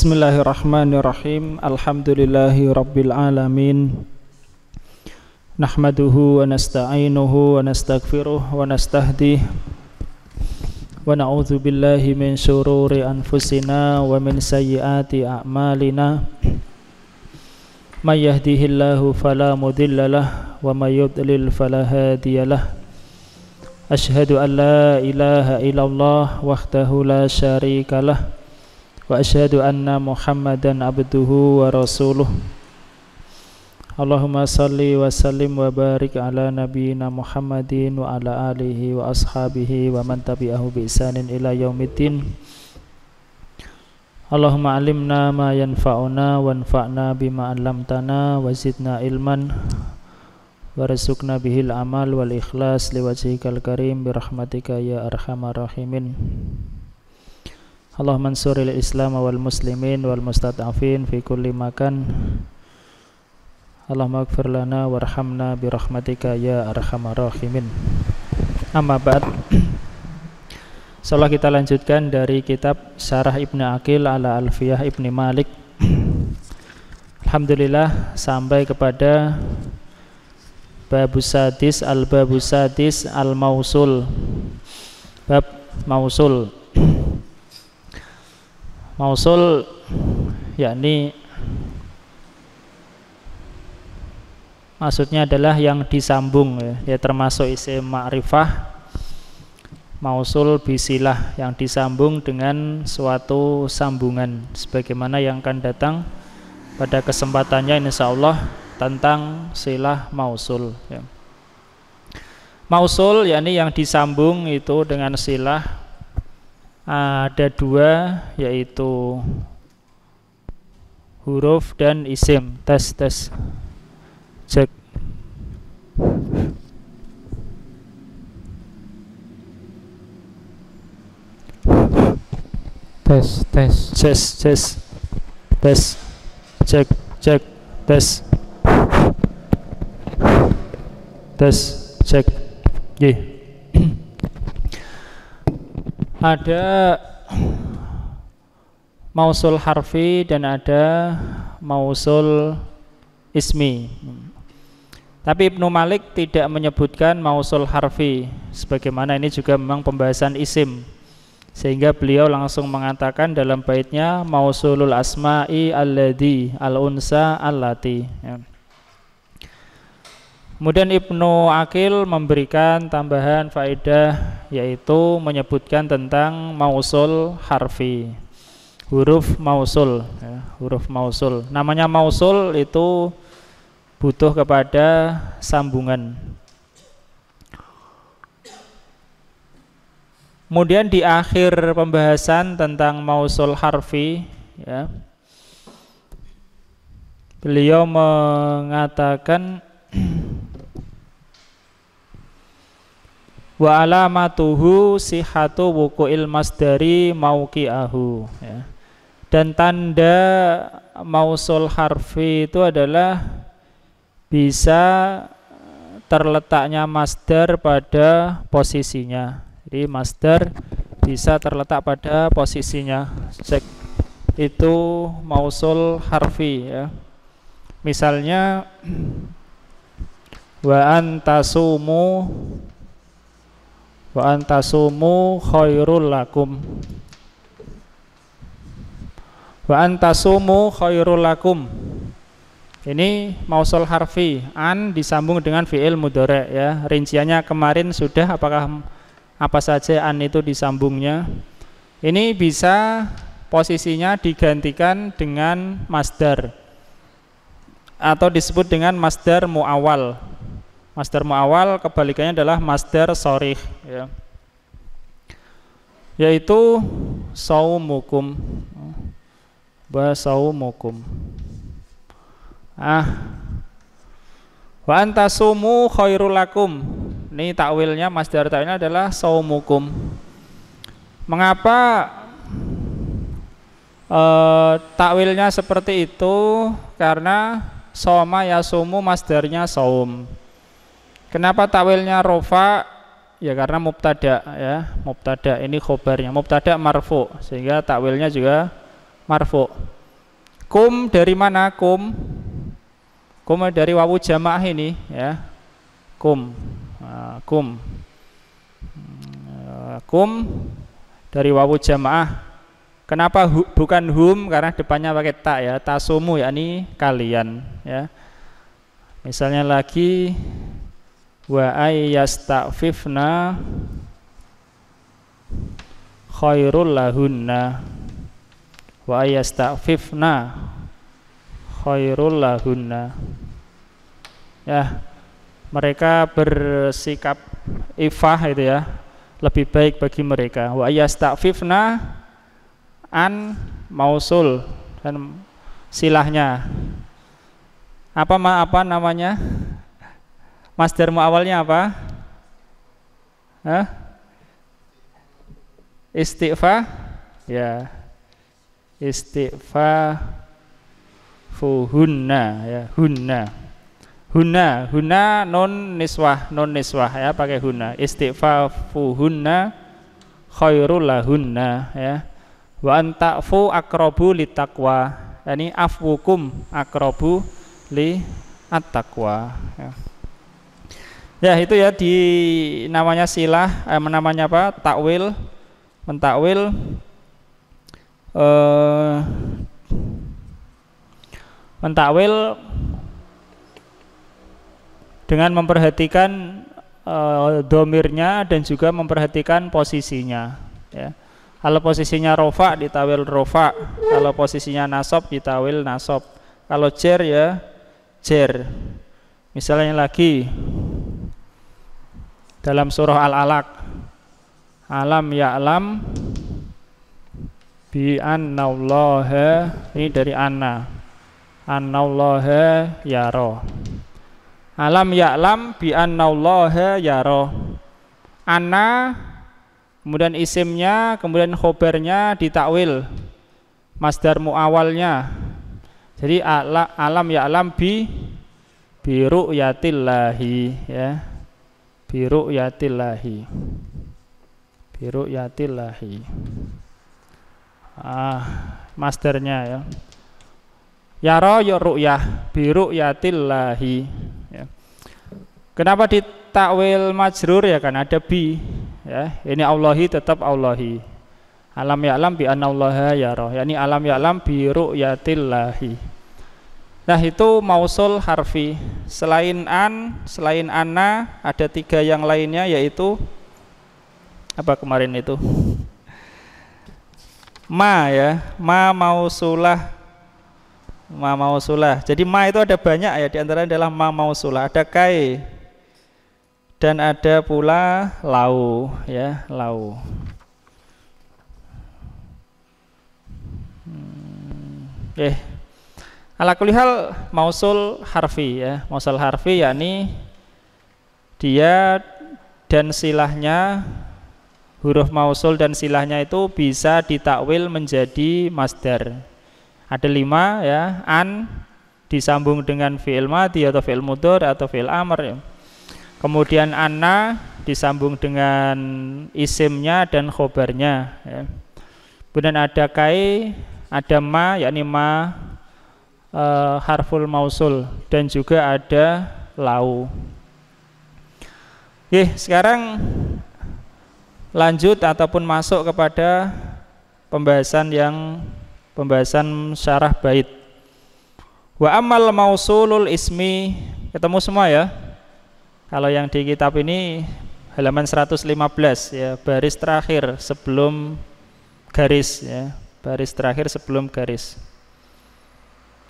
بسم الله الرحمن الرحيم الحمد لله رب العالمين نحمده ونستعينه ونستغفره ونستهديه ونعوذ بالله من شرور انفسنا ومن سيئات اعمالنا من يهديه الله فلا مضل له ومن يضلل فلا هادي له اشهد ان لا اله الا الله وحده لا شريك له وأشهد أن محمدا عبده ورسوله اللهم صل وسلم وبارك على نبينا محمد وعلى آله وأصحابه ومن تبعه بإحسان إلى يوم الدين اللهم علمنا ما ينفعنا وانفعنا بما علمتنا وزدنا علما ورزقنا به العمل والإخلاص لوجهك الكريم برحمتك يا أرحم الراحمين Allahumma ansuril islam wal muslimin wal mustad'afin fi kulli makan Allahumma gfir lana warhamna birahmatika ya arhamar rahimin Amma ba'd Setelah kita lanjutkan dari kitab Syarah Ibnu Akil ala Alfiyah Ibni Malik Alhamdulillah sampai kepada Babu Sadis al babu Sadis Al-Mausul Bab Mausul mausul yakni maksudnya adalah yang disambung ya, ya termasuk isi ma'rifah mausul bisilah yang disambung dengan suatu sambungan sebagaimana yang akan datang pada kesempatannya insya Allah tentang silah mausul ya. Mausul yakni yang disambung itu dengan silah ada dua yaitu huruf dan isim tes tes cek tes tes tes tes tes cek cek tes tes cek y ada mausul harfi dan ada mausul ismi. Tapi Ibnu Malik tidak menyebutkan mausul harfi sebagaimana ini juga memang pembahasan isim. Sehingga beliau langsung mengatakan dalam baitnya mausulul asma'i alladhi al-unsa allati. Ya. Kemudian Ibnu Akil memberikan tambahan faedah yaitu menyebutkan tentang mausul harfi. Huruf mausul, ya, huruf mausul. Namanya mausul itu butuh kepada sambungan. Kemudian di akhir pembahasan tentang mausul harfi, ya. Beliau mengatakan wa alamatuhu sihatu ilmas dari mauqi'ahu ya. dan tanda mausul harfi itu adalah bisa terletaknya masdar pada posisinya jadi masdar bisa terletak pada posisinya cek itu mausul harfi ya misalnya wa antasumu wa antasumu khairul lakum wa antasumu khairul lakum ini mausul harfi an disambung dengan fiil mudore ya rinciannya kemarin sudah apakah apa saja an itu disambungnya ini bisa posisinya digantikan dengan masdar atau disebut dengan masdar muawal Masdar muawal kebalikannya adalah masdar sorih ya. Yaitu saumukum. saumukum, Ah. Wa antasumu khairul lakum. Ini takwilnya masdar takwilnya adalah saumukum. Mengapa eh, takwilnya seperti itu? Karena soma yasumu masdarnya saum. Kenapa tawilnya rofa? Ya karena mubtada ya, mubtada ini khobarnya. Mubtada marfu sehingga takwilnya juga marfu. Kum dari mana kum? Kum dari wawu jamaah ini ya. Kum. Ah, kum. Ah, kum dari wawu jamaah. Kenapa hu, bukan hum karena depannya pakai tak ya, tasumu yakni kalian ya. Misalnya lagi wa ayyastafifna khairul lahunna wa ayyastafifna khairul lahunna ya mereka bersikap ifah itu ya lebih baik bagi mereka wa ayyastafifna an mausul dan silahnya apa ma apa namanya Masdar awalnya apa? Hah? Istighfa? Ya. Istighfa fuhunna ya, hunna. Huna, huna non niswah, non niswah ya pakai huna. Istighfa fuhunna khairul lahunna ya. Wa fu akrobu litakwa. Ini afwukum akrobu li at-taqwa ya. Ya itu ya di namanya silah, eh, namanya apa? Takwil, mentakwil. Eh, mentakwil dengan memperhatikan eh, domirnya dan juga memperhatikan posisinya. Ya. Kalau posisinya rofa ditawil rofa, kalau posisinya nasob ditawil nasob, kalau jer ya jer. Misalnya lagi dalam surah Al-Alaq. Alam ya'lam bi annallaha ini dari anna. Annallaha yaro. Alam ya'lam bi annallaha yaro. Anna kemudian isimnya, kemudian khobarnya ditakwil. Masdar muawalnya. Jadi alam ya'lam bi biru yatillahi ya biru yatilahi biru yatilahi ah masternya ya yaro ya biru yatilahi ya. kenapa ditakwil majrur ya kan ada bi ya ini Allahi tetap Allahi alam ya alam bi ya roh yaro yakni alam ya biru biru yatilahi Nah itu mausul harfi Selain an, selain ana Ada tiga yang lainnya yaitu Apa kemarin itu? Ma ya Ma mausulah Ma mausulah Jadi ma itu ada banyak ya Di antara adalah ma mausulah Ada kai Dan ada pula lau ya Lau hmm. Eh Ala kulihal mausul harfi ya. Mausul harfi yakni dia dan silahnya huruf mausul dan silahnya itu bisa ditakwil menjadi masdar. Ada lima ya, an disambung dengan fi'il madi atau fi'il atau fi'il amr ya. Kemudian anna disambung dengan isimnya dan khobarnya ya. Kemudian ada kai, ada ma yakni ma uh, harful mausul dan juga ada lau. Oke, sekarang lanjut ataupun masuk kepada pembahasan yang pembahasan syarah bait. Wa amal mausulul ismi ketemu semua ya. Kalau yang di kitab ini halaman 115 ya, baris terakhir sebelum garis ya, baris terakhir sebelum garis.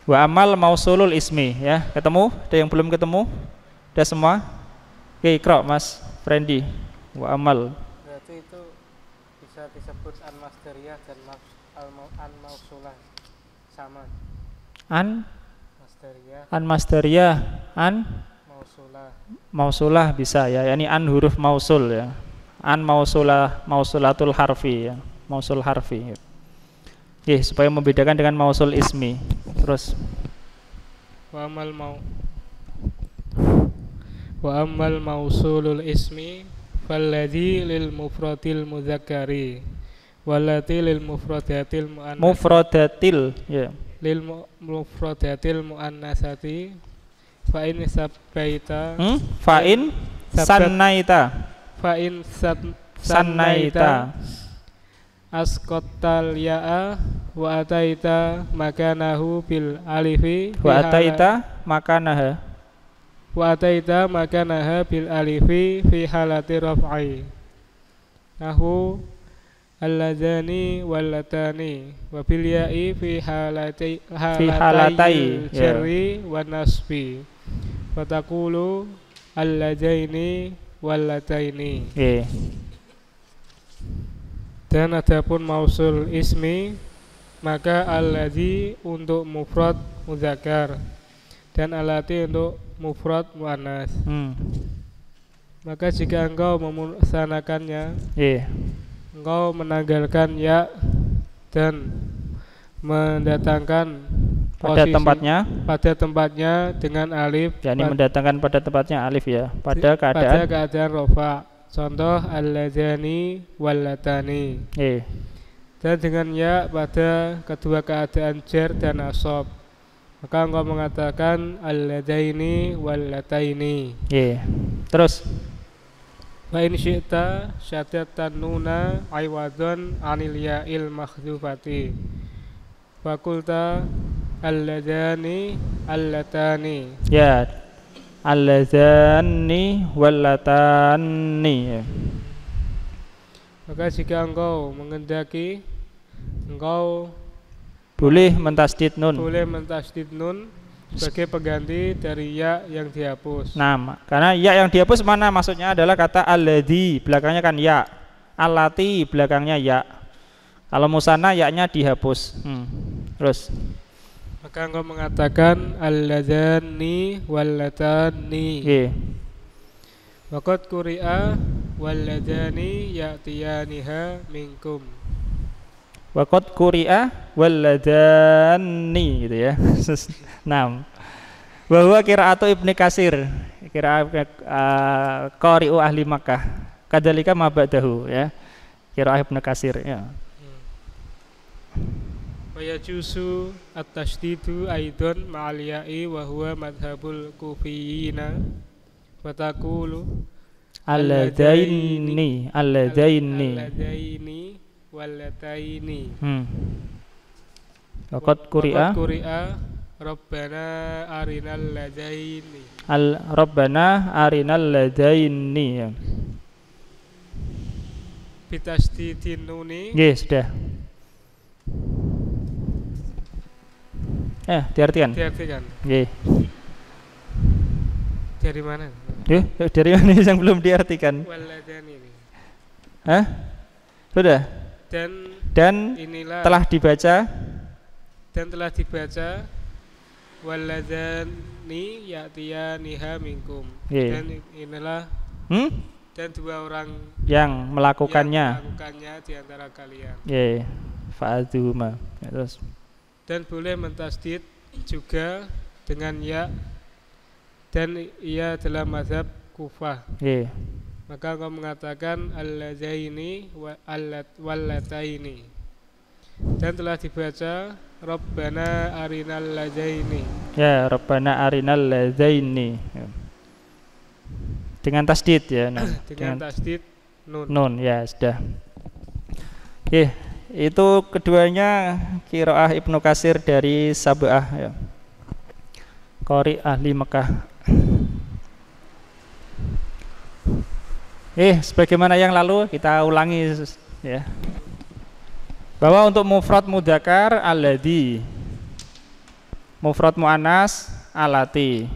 Wa amal mausulul ismi ya. Ketemu? Ada yang belum ketemu? Ada semua? Oke, ikra Mas Randy Wa amal. Berarti itu bisa disebut an masdariyah dan an mausulah sama. An masdariyah. An an mausulah. Mausulah bisa ya. Yani an huruf mausul ya. An mausulah mausulatul harfi ya. Mausul harfi. Gitu. Oke, supaya membedakan dengan mausul ismi. Terus wa amal mau wa amal mausulul ismi falladhi lil mufradil mudzakkari walati lil mufradatil muannats mufradatil ya yeah. lil mu muannatsati fa in sabaita. hmm? fa'in sannaita fa'in sab sannaita Askotal ya'a wa ataita makanahu bil alifi wa ataita makanaha wa ataita makanaha bil alifi fi halati raf'i nahu alladzani wallatani wa bil ya'i fi halati fi halatai jarri ya. yeah. wa nasbi fataqulu alladzaini wallataini yeah. Dan adapun mausul ismi maka alladzi untuk mufrad muzakar dan alati untuk mufrad muannas. Hmm. Maka jika engkau memusanakannya, yeah. engkau menanggalkan ya dan mendatangkan pada tempatnya pada tempatnya dengan alif. yakni mendatangkan pada tempatnya alif ya. Pada keadaan pada keadaan rofa. Contoh al-ladzani wal-latani. Iya. Dan dengan ya pada kedua keadaan jer dan asob. Maka engkau mengatakan al-ladzani wal-latani. Iya. Terus Fa in syi'ta syadat tanuna aywadun anil ya'il makhdufati Fakulta al-latani. Ya, al-zani walatani maka jika engkau mengendaki engkau boleh mentasdid nun boleh mentasdid nun sebagai pengganti dari ya yang dihapus. Nah, karena ya yang dihapus mana maksudnya adalah kata aladi belakangnya kan ya. Alati belakangnya ya. Kalau musana ya-nya dihapus. Hmm. Terus maka engkau mengatakan wal ladhani Nggih. kuri'a iya. Wal-ladhani ya'tiyaniha minkum. kuri'a Wal-ladhani gitu ya. 6. Bahwa kiraatu ibni Kasir, kira uh, eh, qari'u ahli Makkah. Kadalika mabadahu ya. Kiraah ibni Kasir ya. Hmm at-tashdidu aidon ma'aliyai wa huwa madhabul kufiyina wa taqulu alladaini alladaini alladaini walladaini hmm. Waqad kuri'a kuri'a Rabbana arinal ladaini Al Rabbana arinal ladaini ya. Bitasdidin nuni Yes, sudah Eh, diartikan? Diartikan. Nggih. Dari mana? Yuh, dari mana yang belum diartikan? Waladan ini. Hah? Sudah? Dan dan inilah telah dibaca dan telah dibaca waladani ya'tiyaniha minkum. Ye. Dan inilah hmm? dan dua orang yang melakukannya yang melakukannya di antara kalian. Ye. Yeah. Fa'aduma. Ya, terus dan boleh mentasdid juga dengan ya dan ia ya dalam mazhab kufah yeah. maka engkau mengatakan al-lazaini wal-lataini dan telah dibaca Rabbana arinal lazaini ya Rabbana arinal lazaini ya. dengan tasdid ya nah. dengan, dengan tasdid nun nun ya sudah Oke, iya. okay. Itu keduanya kiroah Ibnu Kasir dari Sabah ya. Kori ahli Mekah. Eh, sebagaimana yang lalu kita ulangi ya. Bahwa untuk mufrad mudakar aladi mufrad mu'anas alati.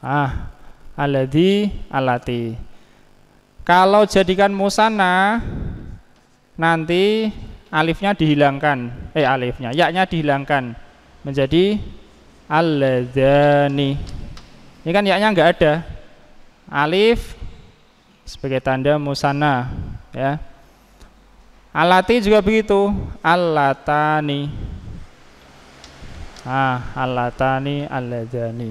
Ah, aladi alati. Kalau jadikan musana nanti alifnya dihilangkan eh alifnya yaknya dihilangkan menjadi alladzani ini kan yaknya enggak ada alif sebagai tanda musana ya alati juga begitu alatani ah alatani alladzani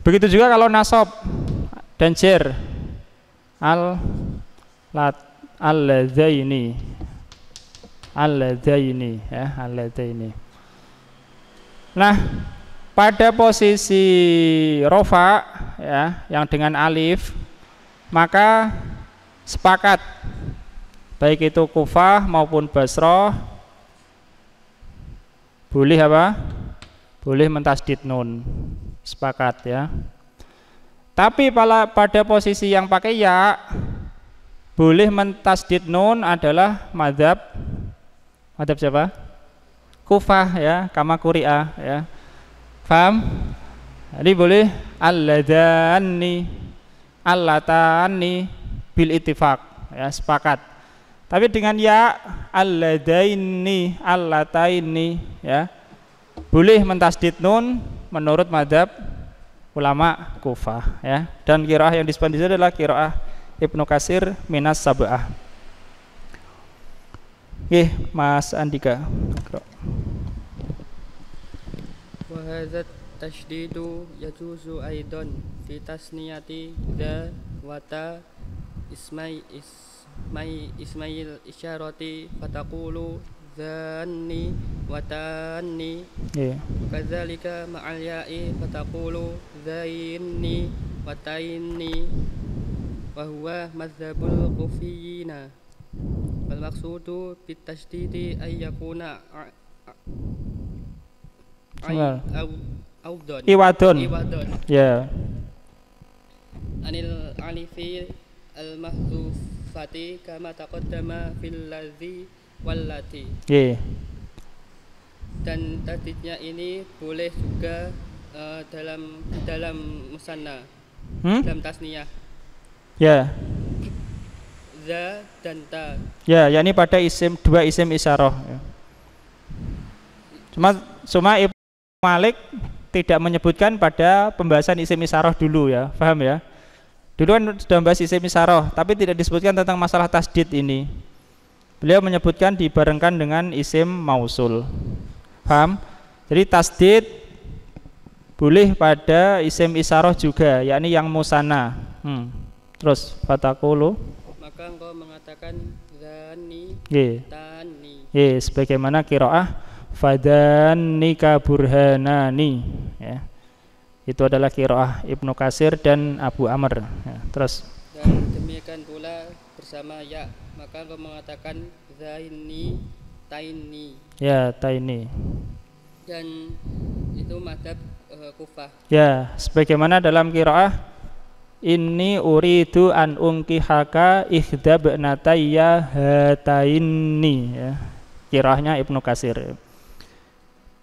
begitu juga kalau nasab dan jer al lat alladzaini alladzaini ya alladzaini nah pada posisi rofa ya yang dengan alif maka sepakat baik itu kufah maupun basroh boleh apa boleh mentasdid nun sepakat ya tapi pada posisi yang pakai ya boleh mentasdid nun adalah madhab madhab siapa? Kufah ya, kama kuria ya. Faham? Jadi boleh al-ladaini, al allatani bil itifak ya sepakat. Tapi dengan ya al-ladaini, alladaini allataini ya boleh mentasdid nun menurut madhab ulama kufah ya dan kiroah yang dispandis adalah kiraah. Ibnu Kasir minas sab'ah. Nggih, Mas Andika. Wa tashdidu yajuzu Aidon fi tasniyati da wata ismai ismai ismail isyarati fataqulu dhanni wa tanni yeah. kadzalika ma'al ya'i fataqulu وهو مذهب الكوفيين والمقصود بالتشديد أن يكون أوضن إيوادون yeah. عن العنف المحذوفة كما تقدم في الذي والتي yeah. dan tadinya ini boleh juga uh, dalam dalam musanna hmm? dalam tasniyah Ya. Za dan ta. Ya, yakni pada isim dua isim isyarah. Ya. Cuma cuma Ibnu Malik tidak menyebutkan pada pembahasan isim isyarah dulu ya, paham ya? Dulu kan sudah membahas isim isyarah, tapi tidak disebutkan tentang masalah tasdid ini. Beliau menyebutkan dibarengkan dengan isim mausul. Paham? Jadi tasdid boleh pada isim isyarah juga, yakni yang musana. Hmm. Terus fatakulu maka engkau mengatakan zani yeah. tani. Yeah, sebagaimana kiroah nikah burhanani ya. Itu adalah kiroah Ibnu Kasir dan Abu Amr. Ya, terus dan demikian pula bersama ya maka engkau mengatakan zaini taini. Ya, taini. Dan itu madhab uh, kufah. Ya, sebagaimana dalam kiroah Inni uridu an ungkihaka ihda bnatayya hataini ya. Kirahnya Ibnu Kasir.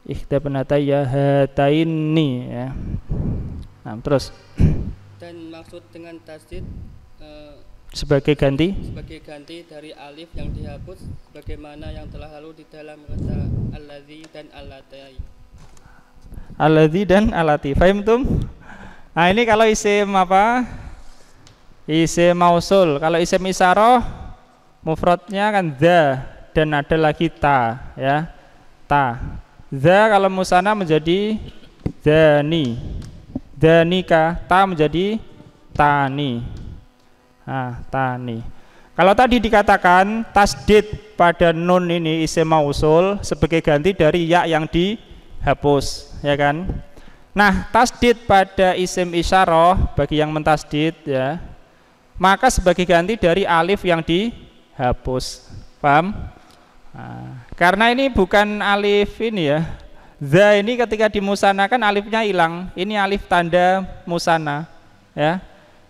Ihda bnatayya hataini ya. Nah, terus dan maksud dengan tasdid uh, sebagai ganti sebagai ganti dari alif yang dihapus bagaimana yang telah lalu di dalam kata alladzi dan alatay. alladzi dan alati fahim tum Nah, ini kalau isim apa? Isim mausul. Kalau isim isaroh, mufrotnya kan the dan ada lagi ta ya. Ta. The kalau musana menjadi dani. Danika ta menjadi tani. ah tani. Kalau tadi dikatakan tasdid pada nun ini isim mausul sebagai ganti dari ya yang dihapus, ya kan? Nah, tasdid pada isim isyarah bagi yang mentasdid ya. Maka sebagai ganti dari alif yang dihapus. Paham? Nah, karena ini bukan alif ini ya. Za ini ketika dimusanakan alifnya hilang. Ini alif tanda musana ya.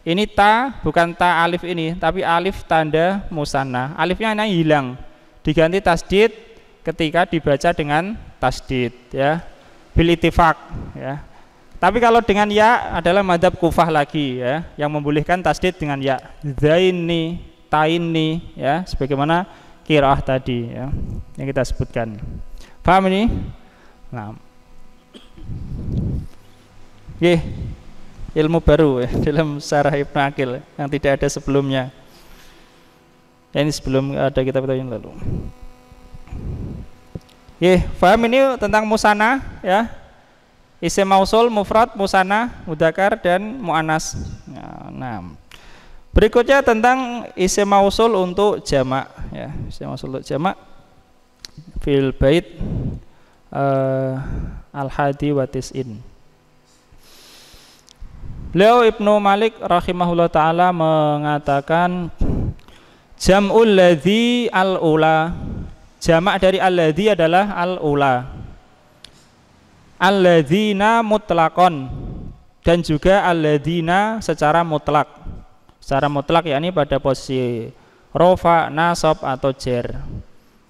Ini ta bukan ta alif ini, tapi alif tanda musana. Alifnya ini hilang. Diganti tasdid ketika dibaca dengan tasdid ya. Bil ya tapi kalau dengan ya adalah madhab kufah lagi ya, yang membolehkan tasdid dengan ya. Zaini, taini ya, sebagaimana kiraah tadi ya, yang kita sebutkan. Paham ini? Nah. Oke, ilmu baru ya, dalam syarah Ibnu Akil yang tidak ada sebelumnya. Ya, ini sebelum ada kita kitab lalu. Oke, paham ini tentang musana ya, Isim mausul, mufrad, musana, mudakar dan muanas. Nah, berikutnya tentang isim mausul untuk jamak ya, isim mausul untuk jamak fil bait uh, eh, al hadi watis watis'in. Leo Ibnu Malik rahimahullah taala mengatakan jamul ladhi al ula jamak dari al ladhi adalah al ula alladzina mutlakon dan juga alladzina secara mutlak secara mutlak ya ini pada posisi rofa, nasab atau jer.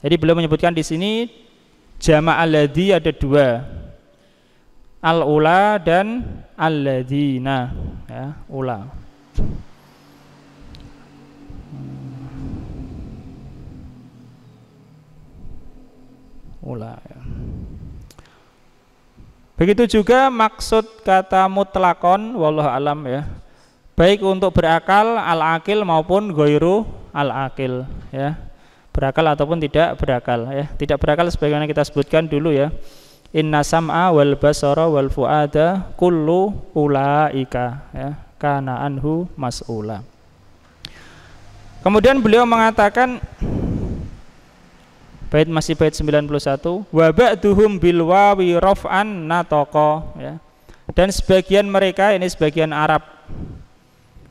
Jadi belum menyebutkan di sini jama' alladzi ada dua. Al-ula dan alladzina ya, ula. Hmm. Ula ya. Begitu juga maksud kata mutlakon wallah alam ya. Baik untuk berakal al-akil maupun goiru al-akil ya. Berakal ataupun tidak berakal ya. Tidak berakal sebagaimana kita sebutkan dulu ya. Inna sam'a wal basara wal fuada kullu ulaika ya. Kana anhu mas'ula. Kemudian beliau mengatakan bait masih bait 91 wa ba'duhum bil wawi raf'an nataqa ya dan sebagian mereka ini sebagian Arab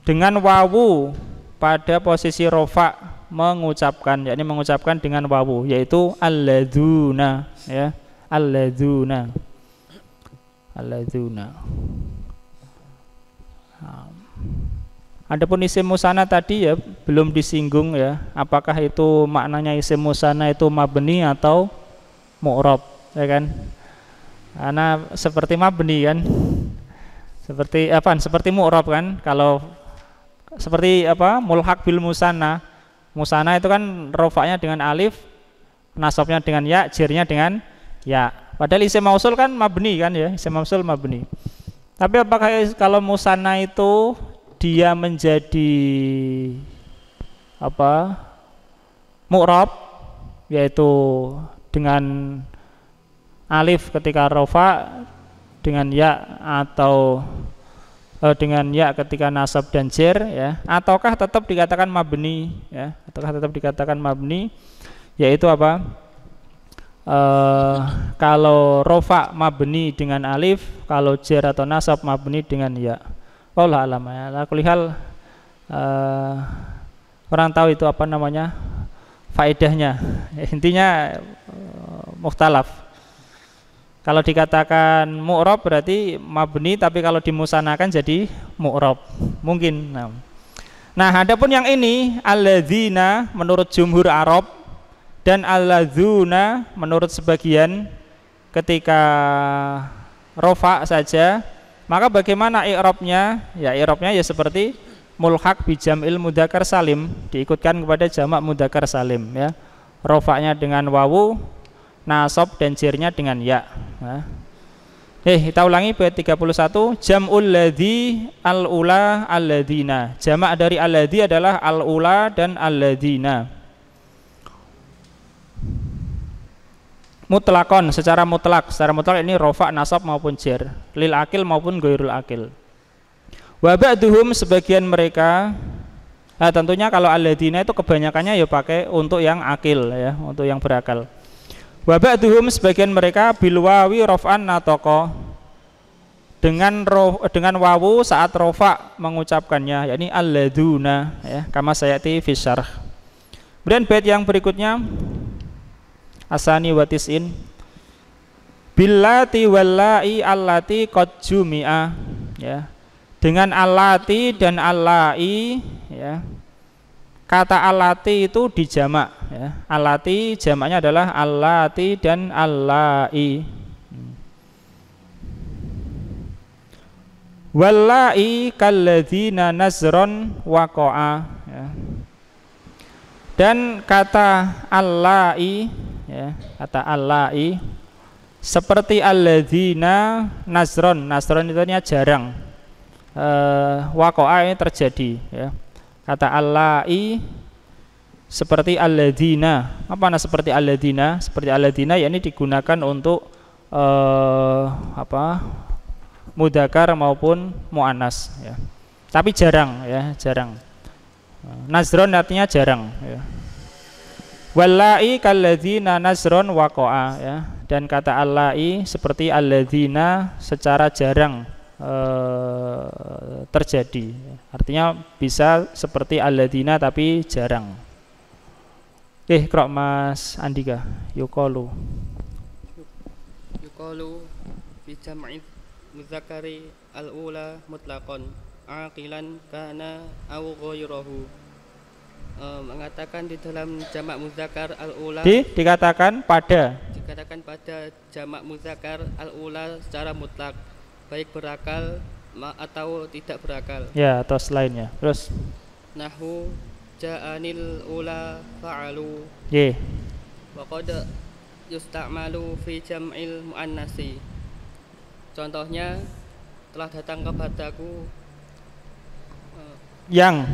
dengan wawu pada posisi rofa mengucapkan yakni mengucapkan dengan wawu yaitu alladzuna ya alladzuna alladzuna um. Adapun isim musana tadi ya belum disinggung ya. Apakah itu maknanya isim musana itu mabni atau mu'rob ya kan? Karena seperti mabni kan. Seperti apa? Seperti mu'rob kan kalau seperti apa? mulhak bil musana. Musana itu kan rofaknya dengan alif, nasabnya dengan ya, jirnya dengan ya. Padahal isim mausul kan mabni kan ya, isim mausul mabni. Tapi apakah kalau musana itu dia menjadi apa mukrob yaitu dengan alif ketika rofa dengan ya atau eh, dengan ya ketika nasab dan jer ya ataukah tetap dikatakan mabni ya ataukah tetap dikatakan mabni yaitu apa eh, kalau rofa mabni dengan alif kalau jer atau nasab mabni dengan ya Allah alam ya. Lah kulihal uh, eh, orang tahu itu apa namanya faedahnya. Intinya uh, eh, muhtalaf. Kalau dikatakan mu'rob berarti mabni tapi kalau dimusanakan jadi mu'rob. Mungkin. Nah, nah adapun yang ini alladzina menurut jumhur Arab dan alladzuna menurut sebagian ketika rofa saja maka bagaimana i'rabnya? Ya i'rabnya ya seperti mulhaq bijam ilmu mudakar salim diikutkan kepada jamak mudakar salim ya. Rofaknya dengan wawu, nasob dan jirnya dengan ya. Nah. Eh, kita ulangi ayat 31 jamul ladzi al ula al alladzina. Jamak dari al alladzi adalah al ula dan al alladzina. mutlakon secara mutlak secara mutlak ini rofa nasab maupun jer lil akil maupun goirul akil wabak duhum sebagian mereka nah tentunya kalau aladina itu kebanyakannya ya pakai untuk yang akil ya untuk yang berakal wabak duhum sebagian mereka bilwawi rofan natoko dengan roh, dengan wawu saat rofa mengucapkannya yakni aladuna ya kama sayati fisyarh kemudian bait yang berikutnya asani watisin in billati wallai allati qad jumi'a ya dengan alati dan alai ya kata alati itu dijamak ya alati jamaknya adalah alati dan alai Walai kalladzina nazron wakoa ya. dan kata allai ya kata Allahi seperti alladzina nasron nasron itu artinya jarang e, wakoa ini terjadi ya kata Allahi seperti alladzina apa nah seperti alladzina seperti alladzina ya ini digunakan untuk e, apa mudakar maupun mu'anas ya tapi jarang ya jarang nasron artinya jarang ya wallai kalladzina nasron wakoa ya. Dan kata allai seperti alladzina secara jarang e, terjadi. Artinya bisa seperti alladzina tapi jarang. Eh, krok Mas Andika, yukolu. Yukolu bi muzakari al-ula mutlaqan aqilan kana aw Eh, mengatakan di dalam jamak muzakkar al-ula di dikatakan pada dikatakan pada jamak muzakkar al-ula secara mutlak baik berakal atau tidak berakal ya atau selainnya terus nahu ja'anil ula fa'alu ye wa qad yusta'malu fi jam'il muannasi contohnya telah datang kepadaku eh, yang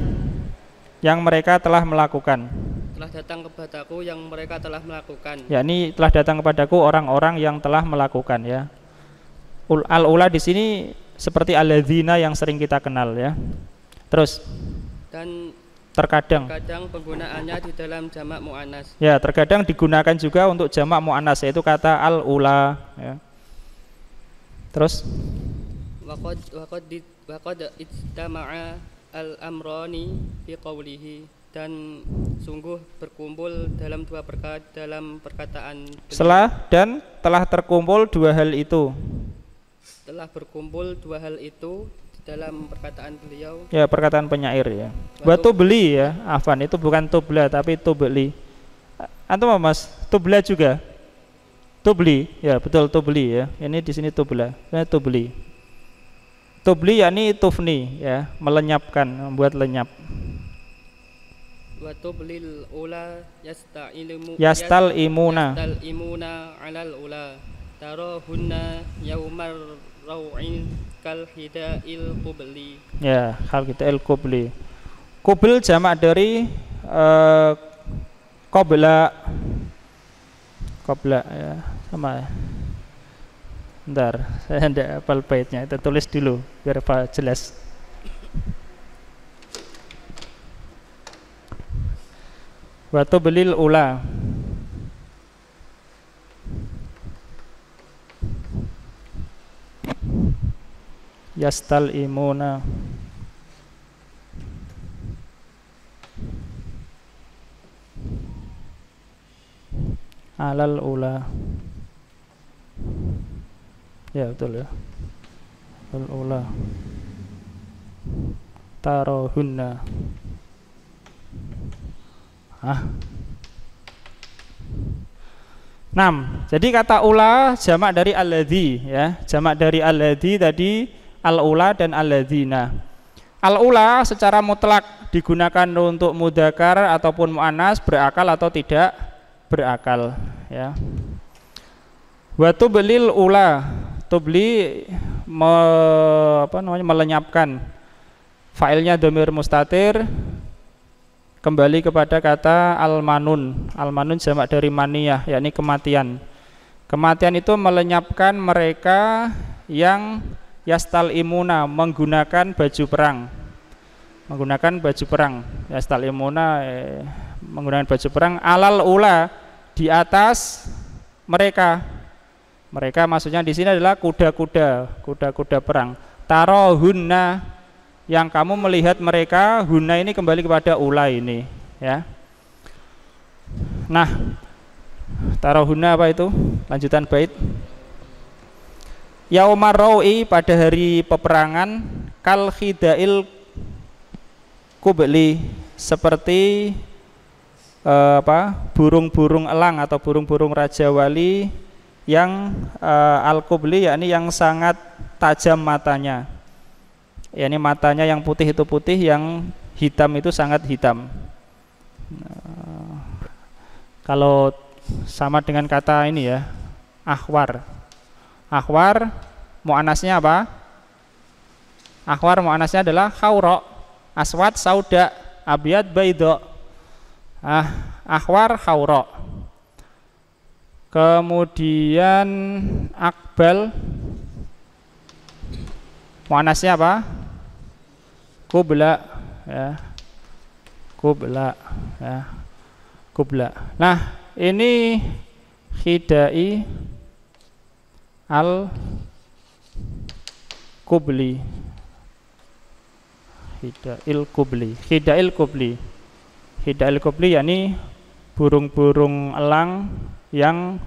yang mereka telah melakukan telah datang kepadaku yang mereka telah melakukan yakni telah datang kepadaku orang-orang yang telah melakukan ya al ula di sini seperti aladzina yang sering kita kenal ya terus dan terkadang terkadang penggunaannya di dalam jamak mu'annas. ya terkadang digunakan juga untuk jamak mu'annas yaitu kata al ula ya. terus wakod wakod wakod al-amrani fi qawlihi dan sungguh berkumpul dalam dua perkara dalam perkataan setelah dan telah terkumpul dua hal itu telah berkumpul dua hal itu dalam perkataan beliau ya perkataan penyair ya batu beli ya Afan itu bukan tubla tapi tubeli antum apa mas tubla juga tubli ya betul tubli ya ini di sini tubla ini tubli Tubli yakni tufni ya, melenyapkan, membuat lenyap. Wa tublil yastal imuna Ya, hal kita qubli. jamak dari uh, kobla kobla ya sama ya ntar saya hendak hafal baitnya. itu tulis dulu biar apa jelas. Watu belil ula. Yastal imuna. Alal ula ya betul ya al ula tarohunna ah 6. Jadi kata ula jamak dari alladzi ya. Jamak dari alladzi tadi al-ula dan alladzina. Al-ula secara mutlak digunakan untuk mudakar ataupun muanas berakal atau tidak berakal ya. Watu belil ula tubli me, apa namanya melenyapkan failnya domir mustatir kembali kepada kata almanun almanun jamak dari mania yakni kematian kematian itu melenyapkan mereka yang yastal imuna menggunakan baju perang menggunakan baju perang yastal imuna eh, menggunakan baju perang alal ula di atas mereka mereka maksudnya di sini adalah kuda-kuda, kuda-kuda perang. Taro hunna yang kamu melihat mereka hunna ini kembali kepada ula ini, ya. Nah, taro hunna apa itu? Lanjutan bait. Yaumaroi pada hari peperangan kal khidail kubli seperti eh, apa burung-burung elang atau burung-burung raja wali yang uh, eh, al-kubli yakni yang sangat tajam matanya. yakni matanya yang putih itu putih, yang hitam itu sangat hitam. Nah, kalau sama dengan kata ini ya, akwar. Akwar, mau anasnya apa? Akwar mau anasnya adalah kaurok. Aswat sauda, abiyat baido. Ah, akwar kaurok kemudian akbal muanasnya apa kubla ya kubla ya kubla nah ini khidai al kubli hidail kubli hidail kubli hidail kubli yakni burung-burung elang yang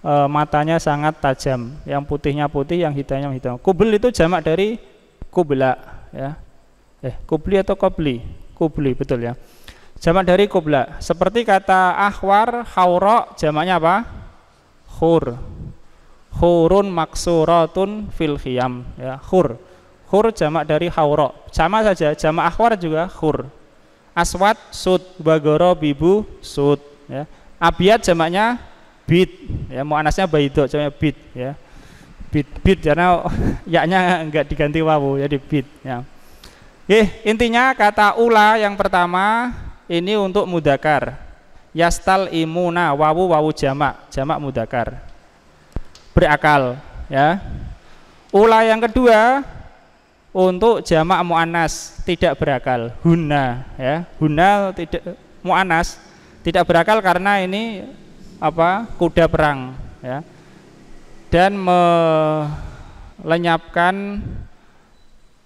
e, matanya sangat tajam, yang putihnya putih, yang hitamnya hitam. Kubel itu jamak dari kubla, ya. Eh, kubli atau kobli? Kubli, betul ya. Jamak dari kubla. Seperti kata ahwar, hauro, jamaknya apa? Hur, Hurun maksuratun fil khiyam, ya. Hur, Hur jamak dari hauro. Sama saja, jamak ahwar juga Hur. Aswat sud, bagoro bibu sud, ya. Abiat jamaknya bid ya mau anasnya bayi baidok cuma bid ya bid bid karena yaknya enggak diganti wawu jadi bid ya Oke, eh, intinya kata ula yang pertama ini untuk mudakar yastal imuna wawu wawu jamak jamak mudakar berakal ya ula yang kedua untuk jamak mu'anas tidak berakal huna ya huna tidak mu'anas tidak berakal karena ini apa kuda perang ya dan melenyapkan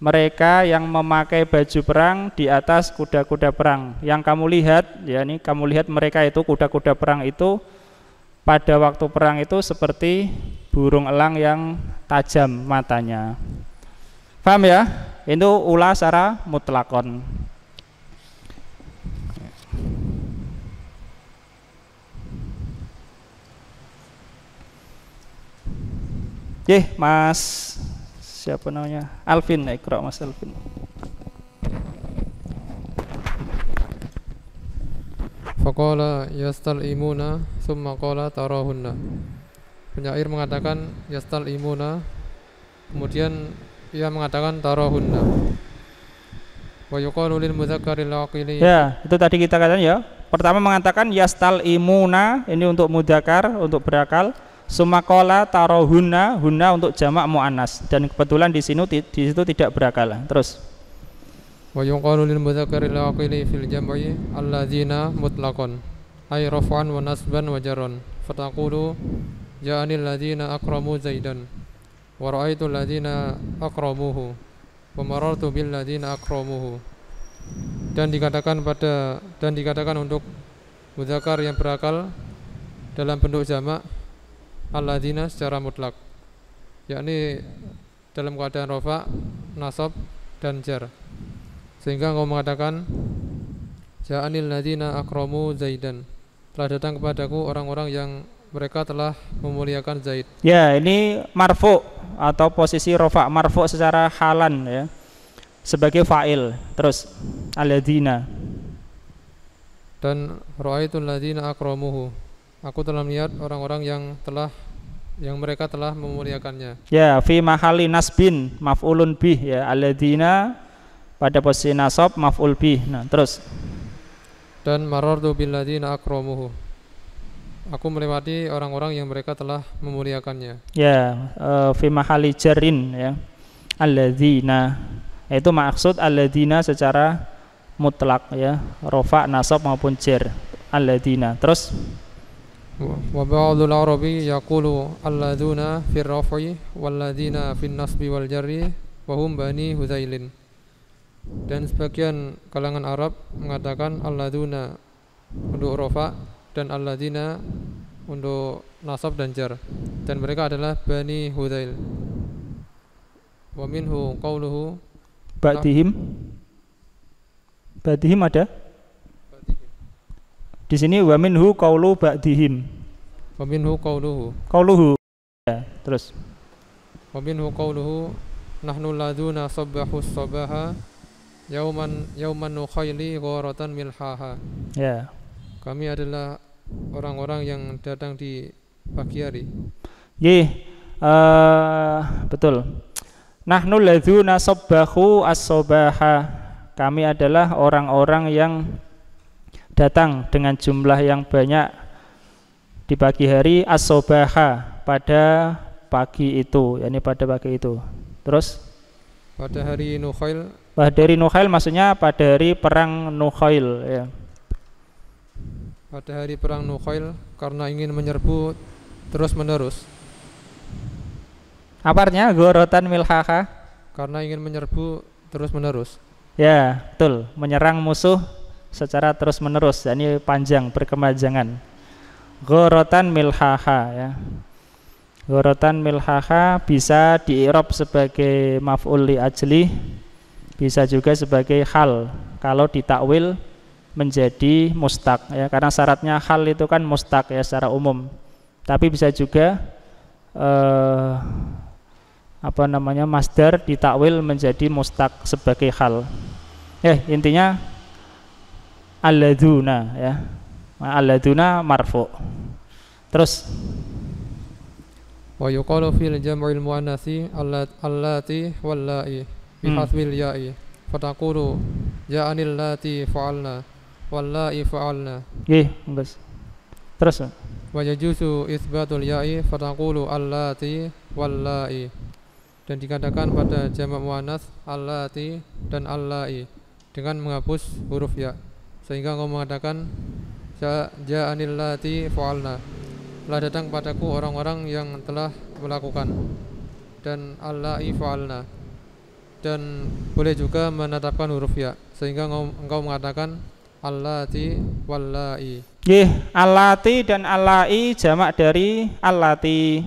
mereka yang memakai baju perang di atas kuda-kuda perang yang kamu lihat ya ini kamu lihat mereka itu kuda-kuda perang itu pada waktu perang itu seperti burung elang yang tajam matanya paham ya itu ulah secara mutlakon Ye, Mas siapa namanya? Alvin, Iqra eh, Mas Alvin. Fakola yastal imuna summa qala tarahunna. Penyair mengatakan yastal imuna kemudian ia mengatakan tarahunna. Wa yuqalu lil mudzakkaril aqili. Ya, itu tadi kita katakan ya. Pertama mengatakan yastal imuna ini untuk mudakar, untuk berakal Sumakola tarohuna huna untuk jamak mu'anas dan kebetulan di sini di situ tidak berakala. Terus wa yuqalu lil mudzakkari aqili fil jam'i alladzina mutlaqan ay rafa'an wa nasban wa jarran fataqulu ja'anil ladzina akramu zaidan wa ra'aitu ladzina akramuhu wa marartu bil ladzina akramuhu dan dikatakan pada dan dikatakan untuk mudzakkar yang berakal dalam bentuk jamak alladzina secara mutlak yakni dalam keadaan rofa nasab dan jar sehingga engkau mengatakan ja'anil ladzina akramu zaidan telah datang kepadaku orang-orang yang mereka telah memuliakan Zaid. Ya, ini marfu atau posisi rofa marfu secara halan ya. Sebagai fa'il. Terus aladina dan roa itu ladina akromuhu. Aku telah melihat orang-orang yang telah yang mereka telah memuliakannya. Ya, fi mahali nasbin maf'ulun bih ya alladzina pada posisi nasab maf'ul bih. Nah, terus. Dan marardu ladzina akramuhu. Aku melewati orang-orang yang mereka telah memuliakannya. Ya, e, fi mahali jarin ya. Alladzina itu maksud alladzina secara mutlak ya, rofa nasab maupun jar. Alladzina. Terus وبعض العربي يقول الذين في الرفع والذين في النصب والجر wahum bani هذيل dan sebagian kalangan Arab mengatakan alladuna untuk rofa dan alladina untuk nasab dan jar dan mereka adalah bani Hudail. wa minhu qauluhu ba'dihim ba'dihim ada di sini wa minhu qaulu ba'dihim. Wa minhu qauluhu. Qauluhu. Ya, terus. Wa minhu qauluhu nahnu laduna sabahu sabaha yauman yauman nukhayli ghoratan milhaha. Ya. Kami adalah orang-orang yang datang di pagi hari. Ye, uh, betul. Nahnu laduna sabahu as-sabaha. Kami adalah orang-orang yang datang dengan jumlah yang banyak di pagi hari asobaha pada pagi itu, yakni pada pagi itu. Terus pada hari Nuhail pada hari Nuhail maksudnya pada hari perang Nuhail ya. Pada hari perang Nuhail karena ingin menyerbu terus menerus. Apa artinya gorotan milhaha? Karena ingin menyerbu terus menerus. Ya, betul. Menyerang musuh secara terus-menerus, ini panjang, berkemajangan. Gorotan milhaha ya. Gorotan milhaha bisa diirob sebagai mafuli ajli, bisa juga sebagai hal kalau ditakwil menjadi mustak, ya karena syaratnya hal itu kan mustak, ya secara umum. Tapi bisa juga eh, apa namanya masdar ditakwil menjadi mustak sebagai hal. Eh intinya Alladuna ya Alladuna marfu terus wa yuqalu fil jam'il muannatsi allati wallai bi hasbil hmm. ya'i fataqulu ja'anil lati fa'alna wallai fa'alna nggih bagus terus wa yajuzu isbatul ya'i fataqulu allati wallai dan dikatakan pada jamak muannats allati dan allai dengan menghapus huruf ya' sehingga engkau mengatakan ja anilati fa'alna telah datang padaku orang-orang yang telah melakukan dan Allah fa'alna dan boleh juga menetapkan huruf ya sehingga engkau, engkau mengatakan allati wallai yeh allati dan allai jamak dari allati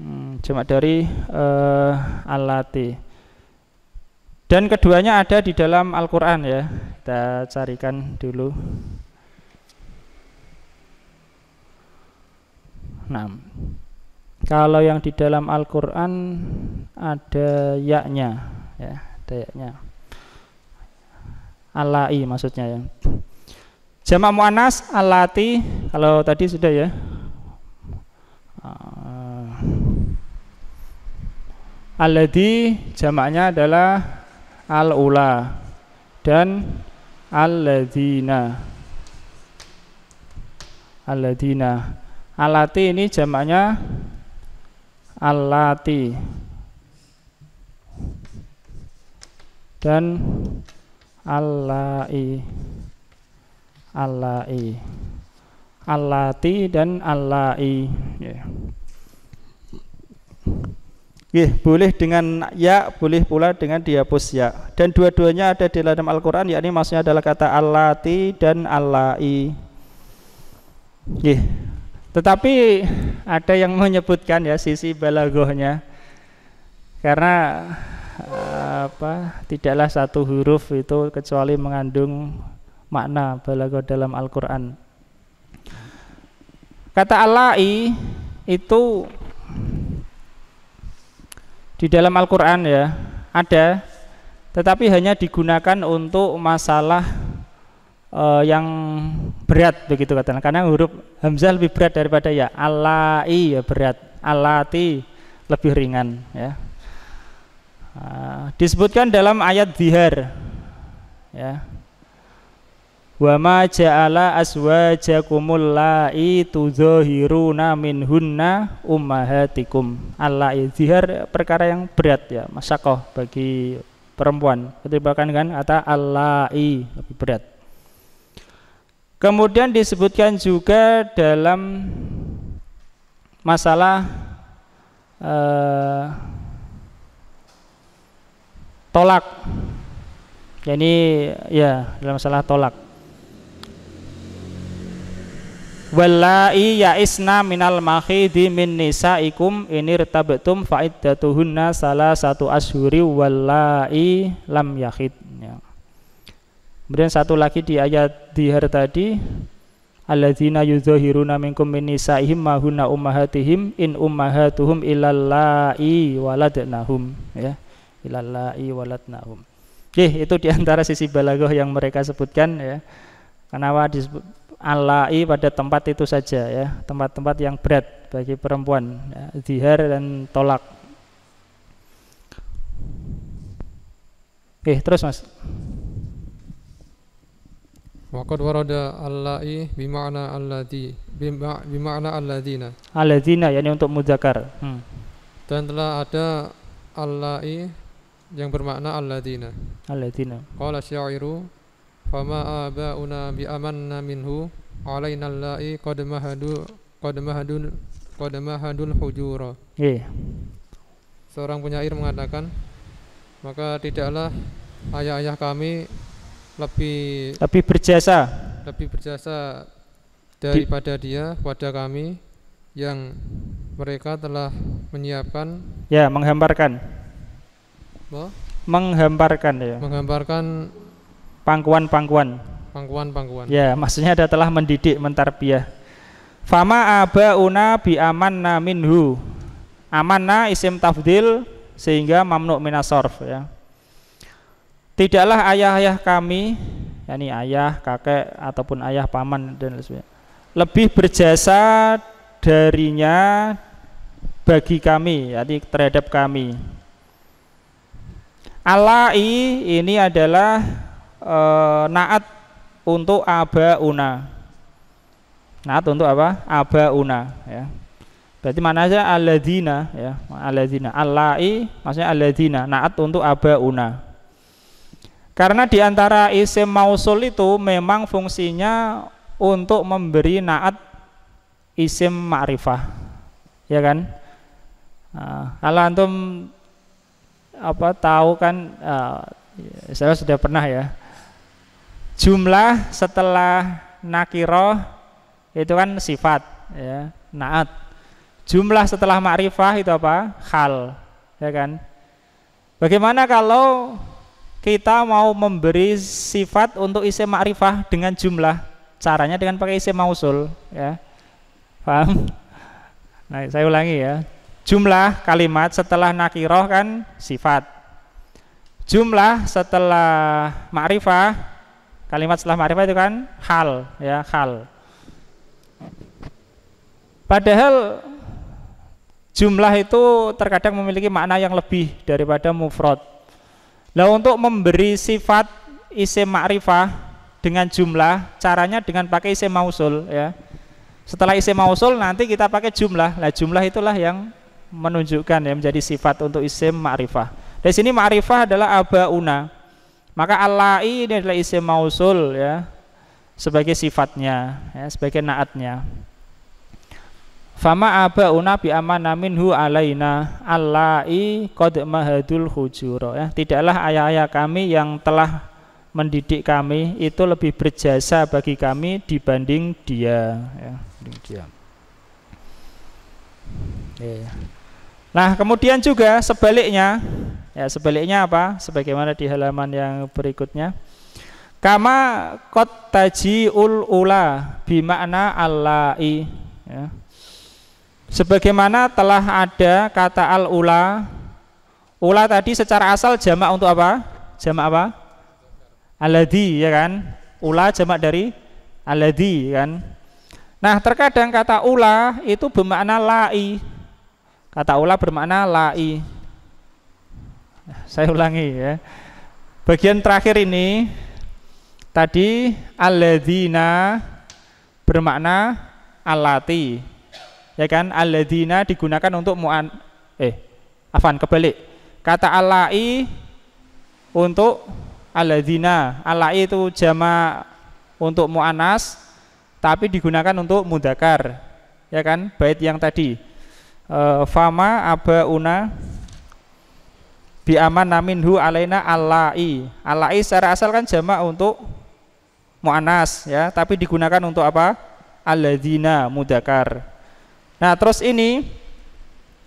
hmm, jamak dari uh, allati dan keduanya ada di dalam Al-Quran ya. Kita carikan dulu. Nah, Kalau yang di dalam Al-Quran ada yaknya, ya, ada yaknya. Alai maksudnya ya. Jamak muannas alati kalau tadi sudah ya. Aladi ah. jamaknya adalah al-ula dan al-ladina alati ini jamaknya alati dan allai allai allati dan allai yeah. Gih, boleh dengan ya, boleh pula dengan dihapus ya. Dan dua-duanya ada di dalam Al-Quran, yakni maksudnya adalah kata allati dan allai. Gih. Tetapi ada yang menyebutkan ya sisi balagohnya. Karena eh, apa tidaklah satu huruf itu kecuali mengandung makna balagoh dalam Al-Quran. Kata allai itu di dalam Al-Quran ya ada tetapi hanya digunakan untuk masalah uh, yang berat begitu katakan karena huruf hamzah lebih berat daripada ya alai ya berat alati lebih ringan ya uh, disebutkan dalam ayat zihar ya wa ma ja'ala aswajakumul la'i tudzohiruna minhunna ummahatikum Allah zihar perkara yang berat ya masakoh bagi perempuan ketibakan kan kata allahi lebih berat kemudian disebutkan juga dalam masalah uh, tolak jadi ya dalam masalah tolak ya ya'isna minal makhidi min nisaikum retabetum fa'iddatuhunna salah satu ashuri wallai lam yakhid. Ya. Kemudian satu lagi di ayat dihar tadi alladzina yuzahiruna minkum min nisaihim ma ummahatihim in ummahatuhum ilallai waladnahum ya ilallai waladnahum. Oke, itu diantara sisi balagoh yang mereka sebutkan ya. Kenapa disebut alai pada tempat itu saja ya tempat-tempat yang berat bagi perempuan ya, zihar dan tolak oke eh, terus mas Waqad warada allai bima'na alladhi bima'na alladhina. Alladhina yakni untuk muzakkar. Hmm. Dan telah ada allai yang bermakna alladhina. Alladhina. Qala syairu فما آباؤنا بأمن منه علينا اللائي قد مهدو قد مهدو قد مهدul hujura yeah. seorang penyair mengatakan maka tidaklah ayah-ayah kami lebih lebih berjasa lebih berjasa daripada Di, dia pada kami yang mereka telah menyiapkan ya menghamparkan menghamparkan ya menghamparkan pangkuan-pangkuan. Pangkuan-pangkuan. Ya, maksudnya ada telah mendidik, mentarbiyah. Fama abauna bi amanna minhu. Amanna isim tafdil sehingga mamnu minasorf ya. Tidaklah ayah-ayah kami, yakni ayah, kakek ataupun ayah paman dan lain sebagainya, lebih berjasa darinya bagi kami, yakni terhadap kami. Alai ini adalah eh, naat untuk una Naat untuk apa? una ya. Berarti mana aja aladina ya, aladina. alai maksudnya aladina, naat untuk una Karena diantara isim mausul itu memang fungsinya untuk memberi naat isim ma'rifah. Ya kan? Nah, kalau antum apa tahu kan uh, saya sudah pernah ya jumlah setelah nakiroh itu kan sifat ya naat jumlah setelah makrifah itu apa hal ya kan bagaimana kalau kita mau memberi sifat untuk isi makrifah dengan jumlah caranya dengan pakai isi mausul ya paham nah saya ulangi ya jumlah kalimat setelah nakiroh kan sifat jumlah setelah makrifah Kalimat setelah ma'rifah itu kan hal ya, hal. Padahal jumlah itu terkadang memiliki makna yang lebih daripada mufrad. Nah, untuk memberi sifat isim ma'rifah dengan jumlah, caranya dengan pakai isim mausul ya. Setelah isim mausul nanti kita pakai jumlah. Nah, jumlah itulah yang menunjukkan ya menjadi sifat untuk isim ma'rifah. Dari sini ma'rifah adalah abauna. Maka Alai ini adalah isim mausul ya sebagai sifatnya ya, sebagai naatnya. Fama aba unabi amana minhu alaina alai qad mahadul hujura ya. Tidaklah ayah-ayah kami yang telah mendidik kami itu lebih berjasa bagi kami dibanding dia ya, dia. Iya. Nah, kemudian juga sebaliknya Ya, sebaliknya apa? Sebagaimana di halaman yang berikutnya. Kama kot ul ula bimakna allai. Ya. Sebagaimana telah ada kata al ula. Ula tadi secara asal jamak untuk apa? Jamak apa? Aladi ya kan? Ula jamak dari aladi ya kan? Nah, terkadang kata ula itu bermakna lai. Kata ula bermakna lai. Saya ulangi ya. Bagian terakhir ini tadi alladzina bermakna alati. Ya kan? Alladzina digunakan untuk muan eh afan kebalik. Kata alai untuk alladzina. Alai itu jama untuk muanas tapi digunakan untuk mudakar. Ya kan? Bait yang tadi. E, fama abauna bi namin minhu alaina alai alai secara asal kan jamak untuk mu'anas ya tapi digunakan untuk apa aladina mudakar nah terus ini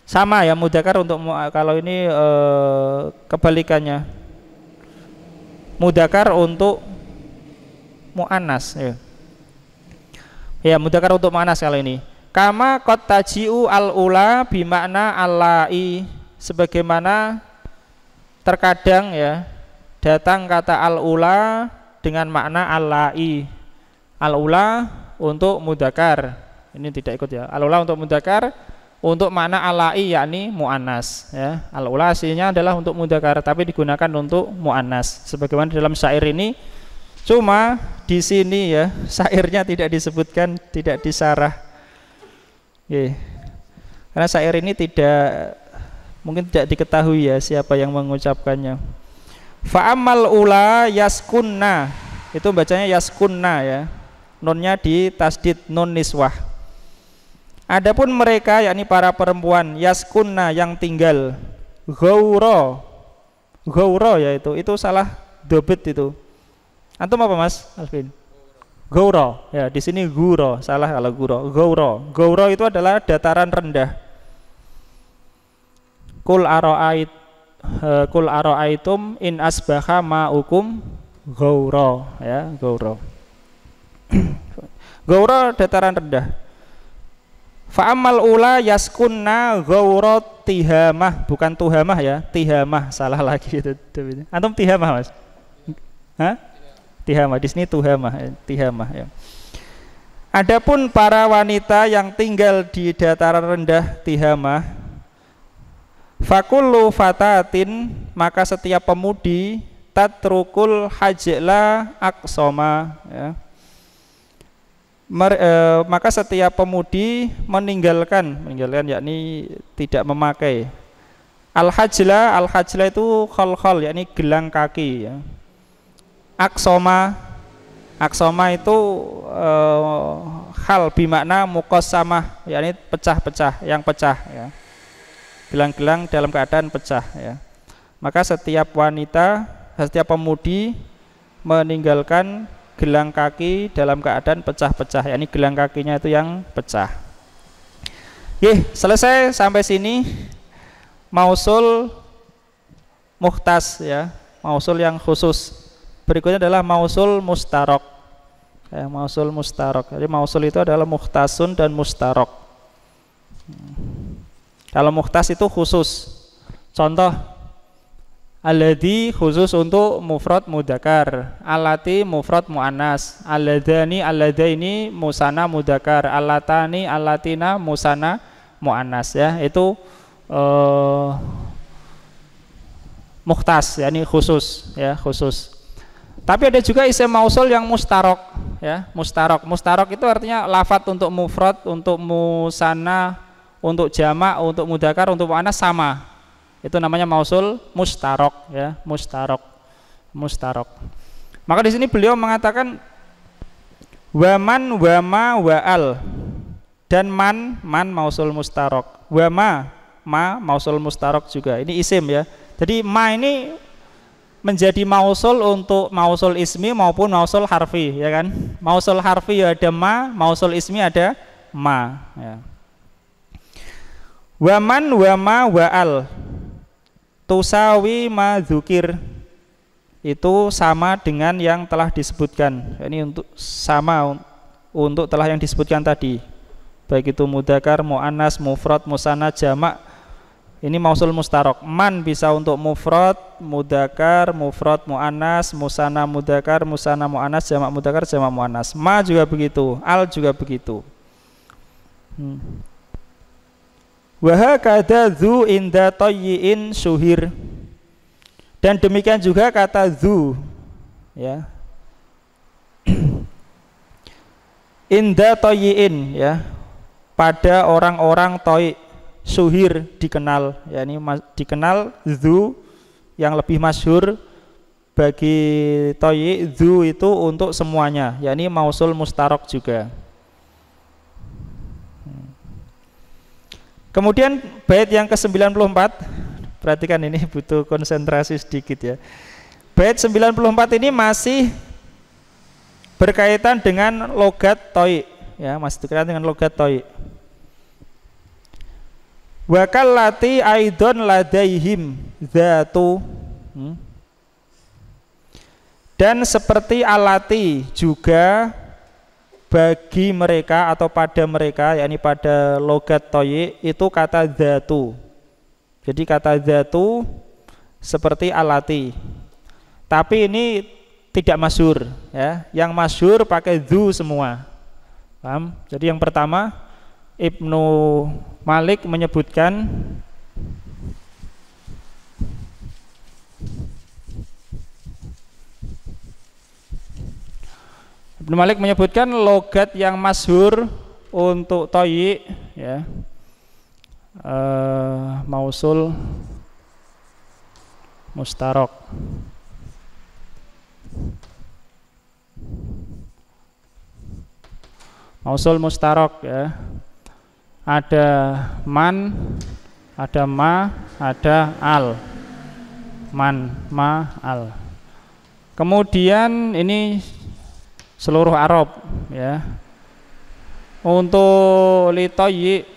sama ya mudakar untuk kalau ini e, kebalikannya mudakar untuk mu'anas ya. ya mudakar untuk mu'anas kalau ini kama kot tajiu al ula bimakna alai sebagaimana terkadang ya datang kata al-ula dengan makna al-lai al-ula untuk mudakar ini tidak ikut ya al-ula untuk mudakar untuk makna alai yakni mu'anas ya. Al-ula aslinya adalah untuk mudakar tapi digunakan untuk mu'anas. Sebagaimana dalam syair ini cuma di sini ya syairnya tidak disebutkan, tidak disarah. Oke. Karena syair ini tidak mungkin tidak diketahui ya siapa yang mengucapkannya fa'amal ula yaskunna itu bacanya yaskunna ya nunnya di tasdid non niswah adapun mereka yakni para perempuan yaskunna yang tinggal gauro gauro ya itu itu salah dobit itu antum apa mas Alvin gauro ya di sini guro salah kalau guro gauro gauro itu adalah dataran rendah Kul aro'ait Kul eh, aro'aitum in asbaha ma'ukum Gauro ya, gauro. gauro dataran rendah. Fa'amal ula yaskunna gauro tihamah, bukan tuhamah ya, tihamah salah lagi itu. Antum tihamah, Mas? Hah? Tihamah. Di sini tuhamah, eh, tihamah ya. Adapun para wanita yang tinggal di dataran rendah Tihamah Fakullu fatatin maka setiap pemudi tatrukul hajla aksoma ya. Mer, e, maka setiap pemudi meninggalkan meninggalkan yakni tidak memakai al hajla al hajla itu khol khol yakni gelang kaki ya. aksoma aksoma itu e, hal bimakna mukosamah yakni pecah-pecah yang pecah ya gelang-gelang dalam keadaan pecah ya. Maka setiap wanita, setiap pemudi meninggalkan gelang kaki dalam keadaan pecah-pecah, Ini gelang kakinya itu yang pecah. Oke, selesai sampai sini mausul muhtas ya, mausul yang khusus. Berikutnya adalah mausul mustarok. Ya, mausul mustarok. Jadi mausul itu adalah muhtasun dan mustarok. Hmm. Kalau muhtas itu khusus. Contoh aladhi khusus untuk mufrad mudakar, alati mufrad muannas, alladani ini musana mudakar, alatani alatina musana muannas ya. Itu eh, muhtas ya ini khusus ya, khusus. Tapi ada juga isim mausul yang mustarok, ya, mustarok. Mustarok itu artinya lafat untuk mufrad, untuk musana, untuk jamak, untuk mudakar, untuk muannas sama. Itu namanya mausul mustarok ya, mustarok. Mustarok. Maka di sini beliau mengatakan waman wama waal dan man man mausul mustarok. Wama ma mausul mustarok juga. Ini isim ya. Jadi ma ini menjadi mausul untuk mausul ismi maupun mausul harfi ya kan mausul harfi ya ada ma mausul ismi ada ma ya waman wama waal tusawi ma Zukir itu sama dengan yang telah disebutkan ini untuk sama untuk telah yang disebutkan tadi baik itu mudakar mu'anas, mufrad musana jamak ini mausul mustarok man bisa untuk mufrad mudakar mufrad mu'anas, musana mudakar musana mu'anas, jamak mudakar jamak mu'anas ma juga begitu al juga begitu hmm. Wahakada zu inda toyiin suhir. Dan demikian juga kata zu, ya. inda toyiin, ya. Pada orang-orang toy suhir dikenal, ya ini dikenal zu yang lebih masyhur bagi toyi zu itu untuk semuanya, yakni mausul mustarok juga. Kemudian bait yang ke-94, perhatikan ini butuh konsentrasi sedikit ya. Bait 94 ini masih berkaitan dengan logat toik ya, masih berkaitan dengan logat toik. Wakal lati aidon ladaihim zatu hmm. dan seperti alati juga bagi mereka atau pada mereka yakni pada logat toye itu kata zatu jadi kata zatu seperti alati tapi ini tidak masyur ya yang masyur pakai zu semua paham jadi yang pertama Ibnu Malik menyebutkan Ibnu Malik menyebutkan logat yang masyhur untuk toyi ya e, mausul mustarok mausul mustarok ya ada man ada ma ada al man ma al kemudian ini seluruh Arab ya untuk litoyi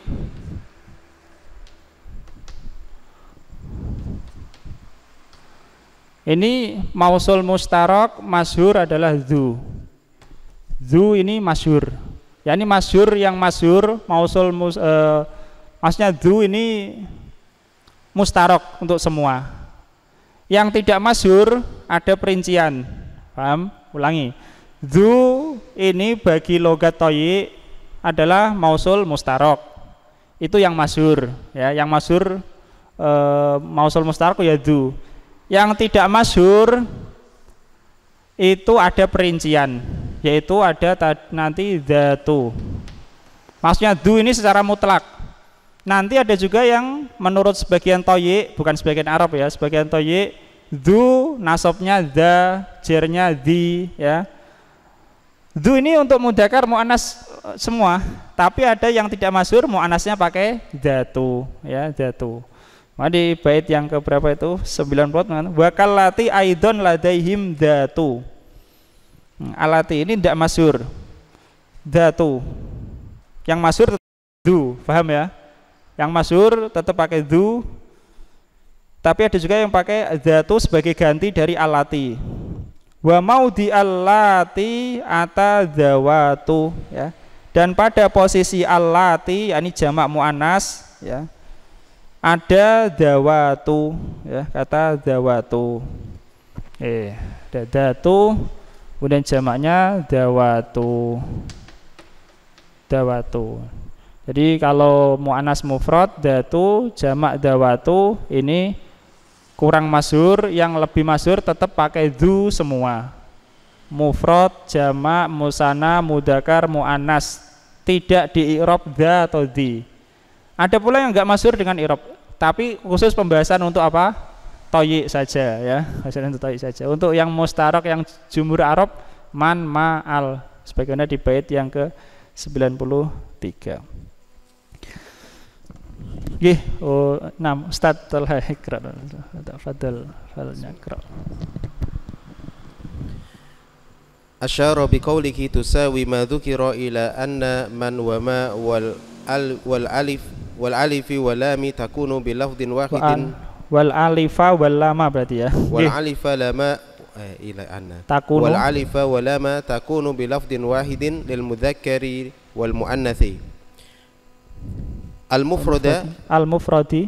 ini mausul mustarok masyur adalah zu zu ini masyur ya ini masyur yang masyur mausul mus, eh maksudnya zu ini mustarok untuk semua yang tidak masyur ada perincian paham ulangi Zu ini bagi logat toyi adalah mausul mustarok. Itu yang masyur ya, yang masyur e, eh, mausul mustarok ya zu. Yang tidak masyur itu ada perincian, yaitu ada nanti zatu. Maksudnya du ini secara mutlak. Nanti ada juga yang menurut sebagian toyi bukan sebagian Arab ya, sebagian toyi du nasobnya the, jernya di, ya Du ini untuk mudakar mu'anas eh, semua, tapi ada yang tidak masur mu'anasnya pakai datu, ya datu. Madi nah, bait yang keberapa itu sembilan 90 wakal lati aidon ladaihim datu. Hmm, alati ini tidak masur. Datu. Yang masur du, faham ya? Yang masur tetap pakai du. Tapi ada juga yang pakai datu sebagai ganti dari alati wa maudi allati atadzawatu ya dan pada posisi allati yakni jamak muannas ya ada dawatu ya kata dawatu eh ada datu kemudian jamaknya dawatu dawatu jadi kalau muannas mufrad datu jamak dawatu ini kurang masur yang lebih masur tetap pakai du semua mufrad jama musana mudakar muannas tidak di irob da atau di ada pula yang enggak masur dengan irob tapi khusus pembahasan untuk apa toyi saja ya khususnya untuk toyi saja untuk yang mustarok yang jumur arab man ma al sebagaimana di bait yang ke 93 جه نعم أستاذ طلحة اقرأ تفضل فلنقرأ أشار بقوله تساوي ما ذكر إلى أن من وما والأل والألف والألف واللام تكون بلفظ واحد والألف واللام berarti ya والألف لما إلى أن تكون والألف واللام تكون بلفظ واحد للمذكر والمؤنث المفردة المفرد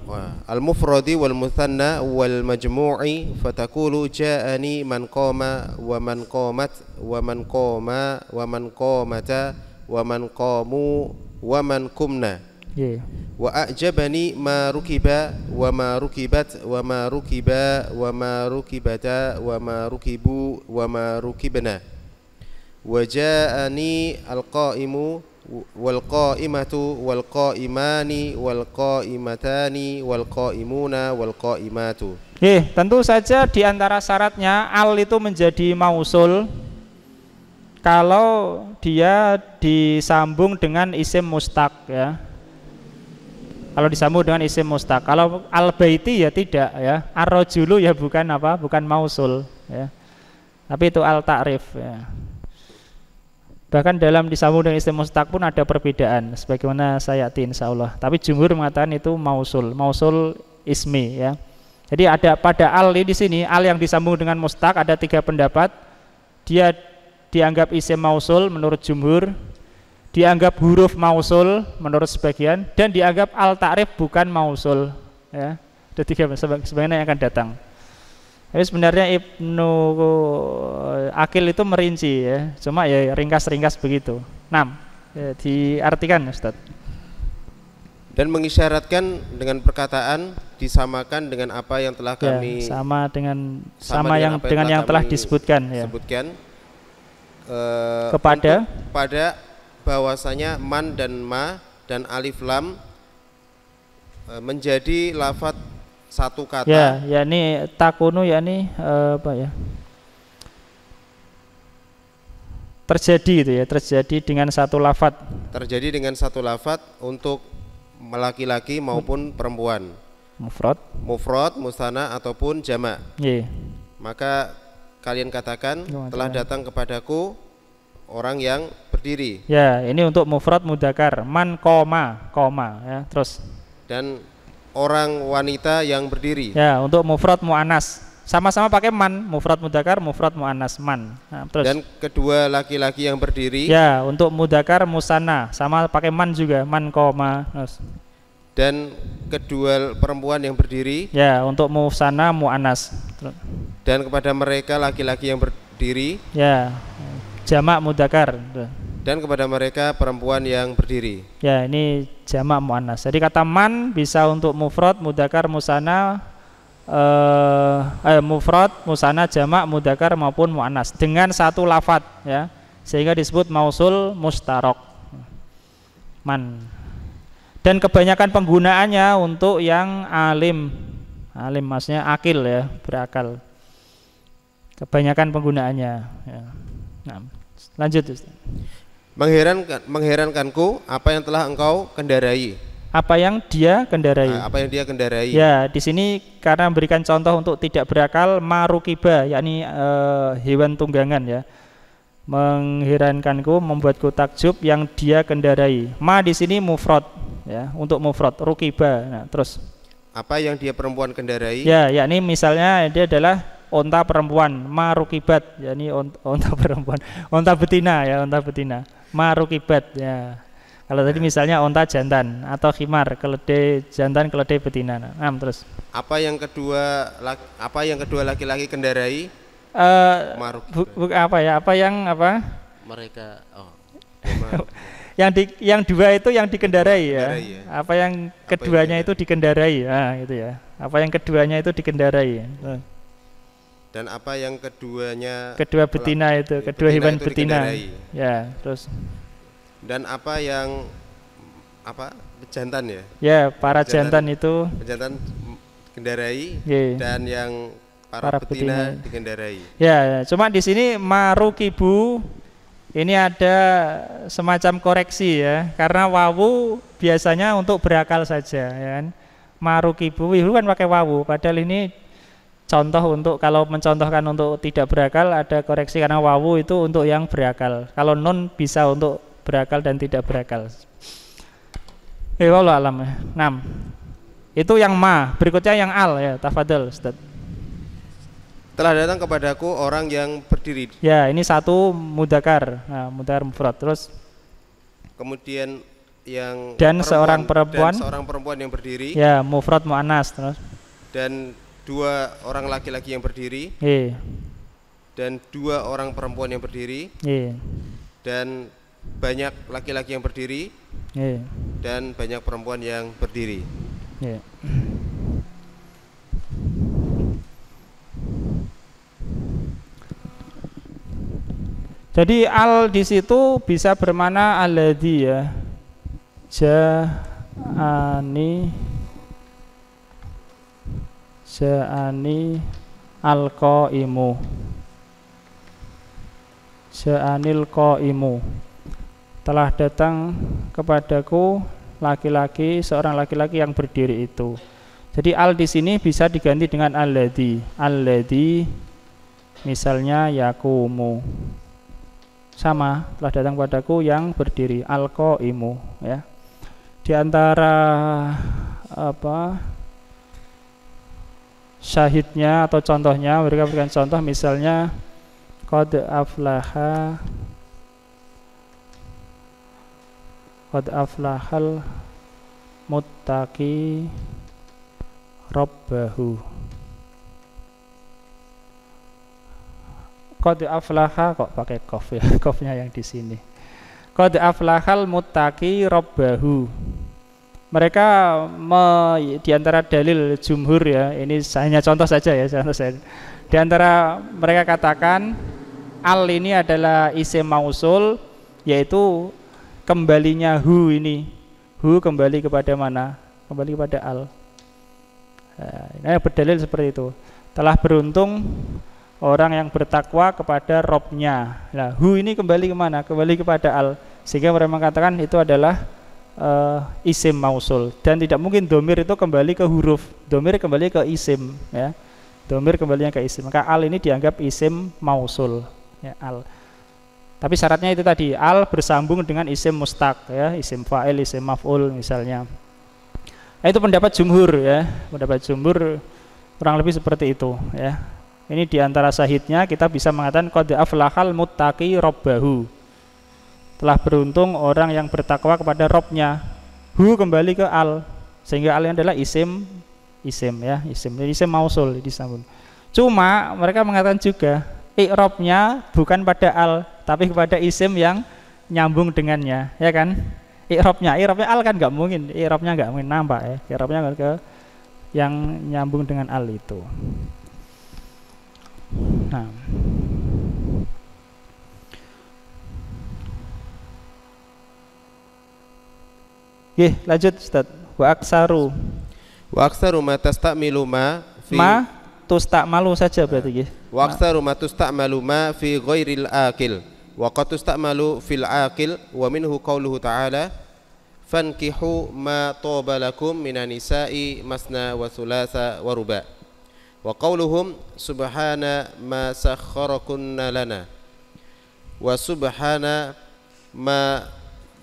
المفرد والمثنى والمجموع فتقول جاءني من قام ومن قامت ومن قام ومن قامت ومن قاموا ومن قمنا وأعجبني ما ركب وما ركبت وما ركب وما ركبتا وما ركبوا وما ركبنا وجاءني القائم wal qaimatu wal qaimani wal qaimatani wal qaimuna wal qaimatu. Eh, tentu saja di antara syaratnya al itu menjadi mausul kalau dia disambung dengan isim mustaq ya. Kalau disambung dengan isim mustaq. Kalau al baiti ya tidak ya. Ar-rajulu ya bukan apa? Bukan mausul ya. Tapi itu al ta'rif ya. Bahkan dalam disambung dengan istilah mustaq pun ada perbedaan sebagaimana saya yakin, insya Allah. Tapi jumhur mengatakan itu mausul, mausul ismi ya. Jadi ada pada al di sini al yang disambung dengan mustak ada tiga pendapat. Dia dianggap isim mausul menurut jumhur, dianggap huruf mausul menurut sebagian dan dianggap al tarif bukan mausul ya. Ada tiga sebagainya yang akan datang. Jadi sebenarnya Ibnu eh, Akil itu merinci ya, cuma ya ringkas-ringkas begitu. 6. Ya, diartikan Ustaz. Dan mengisyaratkan dengan perkataan disamakan dengan apa yang telah ya, kami ya, sama dengan sama, sama dengan yang dengan yang, telah, yang telah disebutkan ya. Sebutkan eh, kepada pada bahwasanya man dan ma dan alif lam eh, menjadi lafadz satu kata. Ya, yakni takunu yakni uh, apa ya? Terjadi itu ya, terjadi dengan satu lafat. Terjadi dengan satu lafat untuk laki-laki maupun perempuan. Mufrad. Mufrad, mustana ataupun jamak. Iya. Maka kalian katakan Gimana iya, telah datang kepadaku orang yang berdiri. Ya, ini untuk mufrad mudakar. Man koma, koma ya. Terus dan orang wanita yang berdiri. Ya, untuk mufrad muannas. Sama-sama pakai man, mufrad mudakar, mufrad muannas, man. Nah, terus. Dan kedua laki-laki yang berdiri. Ya, untuk mudakar musana, sama pakai man juga, man koma. Terus. Dan kedua perempuan yang berdiri. Ya, untuk musana muannas. Dan kepada mereka laki-laki yang berdiri. Ya, jamak mudakar. Terus dan kepada mereka perempuan yang berdiri. Ya, ini jamak muannas. Jadi kata man bisa untuk mufrad, mudakar, musana, eh, eh mufrad, musana, jamak, mudakar maupun muannas dengan satu lafat ya. Sehingga disebut mausul mustarok. Man. Dan kebanyakan penggunaannya untuk yang alim. Alim maksudnya akil ya, berakal. Kebanyakan penggunaannya ya. Nah, lanjut Ustaz. Mengherankan, mengherankanku apa yang telah engkau kendarai. Apa yang dia kendarai? Ah, apa yang dia kendarai? Ya, di sini karena memberikan contoh untuk tidak berakal marukiba, yakni eh, hewan tunggangan ya. Mengherankanku membuatku takjub yang dia kendarai. Ma di sini mufrad ya, untuk mufrad rukiba. Nah, terus apa yang dia perempuan kendarai? Ya, yakni misalnya dia adalah onta perempuan marukibat yakni onta perempuan onta betina ya onta betina marukibat ya kalau tadi ya. misalnya onta jantan atau khimar keledai jantan keledai betina. Nah, terus. Apa yang kedua laki, apa yang kedua laki-laki kendarai? Uh, Maruk. Bu, bu, apa ya? Apa yang apa? Mereka oh. yang di yang dua itu yang dikendarai ya. ya. Apa yang keduanya yang itu dikendarai ya, gitu ya. Apa yang keduanya itu dikendarai. Ya dan apa yang keduanya kedua betina itu kedua hewan betina, ya terus dan apa yang apa jantan ya ya para jantan, jantan itu jantan kendarai ye. dan yang para, para betina, betina dikendarai ya, cuma di sini marukibu ini ada semacam koreksi ya karena wawu biasanya untuk berakal saja ya kan marukibu itu kan pakai wawu padahal ini contoh untuk kalau mencontohkan untuk tidak berakal ada koreksi karena wawu itu untuk yang berakal kalau non bisa untuk berakal dan tidak berakal Eh wawu alam 6 ya. itu yang ma berikutnya yang al ya tafadil Ustaz telah datang kepadaku orang yang berdiri ya ini satu mudakar nah, mudakar mufrad terus kemudian yang dan perempuan, seorang perempuan dan seorang perempuan yang berdiri ya mufrad mu'anas terus dan dua orang laki-laki yang berdiri yeah. dan dua orang perempuan yang berdiri yeah. dan banyak laki-laki yang berdiri yeah. dan banyak perempuan yang berdiri yeah. Jadi al di situ bisa bermana aladi ya. Ja'ani al-qaimu Ja'anil qaimu Telah datang kepadaku laki-laki seorang laki-laki yang berdiri itu. Jadi al di sini bisa diganti dengan alladhi. Alladhi misalnya yakumu. Sama, telah datang kepadaku yang berdiri alkoimu ya. Di antara apa syahidnya atau contohnya mereka berikan contoh misalnya qad aflaha qad aflahal muttaqi rabbahu qad aflaha kok pakai kof ya kofnya yang di sini qad aflahal muttaqi rabbahu mereka me, di antara dalil jumhur ya ini hanya contoh saja ya contoh saja di antara mereka katakan al ini adalah isim mausul yaitu kembalinya hu ini hu kembali kepada mana kembali kepada al nah berdalil seperti itu telah beruntung orang yang bertakwa kepada robnya nah hu ini kembali kemana kembali kepada al sehingga mereka mengatakan itu adalah uh, isim mausul dan tidak mungkin domir itu kembali ke huruf domir kembali ke isim ya domir kembalinya ke isim maka al ini dianggap isim mausul ya al tapi syaratnya itu tadi al bersambung dengan isim mustaq ya, isim fa'il, isim maf'ul misalnya. Nah, itu pendapat jumhur ya, pendapat jumhur kurang lebih seperti itu ya. Ini diantara sahidnya kita bisa mengatakan kode aflahal muttaqi robbahu telah beruntung orang yang bertakwa kepada Robnya hu kembali ke al sehingga al yang adalah isim isim ya isim jadi isim mausul sambung cuma mereka mengatakan juga ikrobnya bukan pada al tapi kepada isim yang nyambung dengannya ya kan ikrobnya ikrobnya al kan nggak mungkin ikrobnya nggak mungkin nampak ya ikrobnya ke yang nyambung dengan al itu nah Oke, lanjut Ustaz. Wa aksaru. Wa aksaru ma tastamilu ma fi ma tustamalu saja berarti nggih. Wa aksaru ma tustamalu ma fi ghairil aqil. Wa qad tustamalu fil aqil wa minhu qauluhu ta'ala fankihu ma tobalakum minan nisa'i masna wa thulatha wa ruba. Wa qauluhum subhana ma sakhkharakunna lana wa subhana ma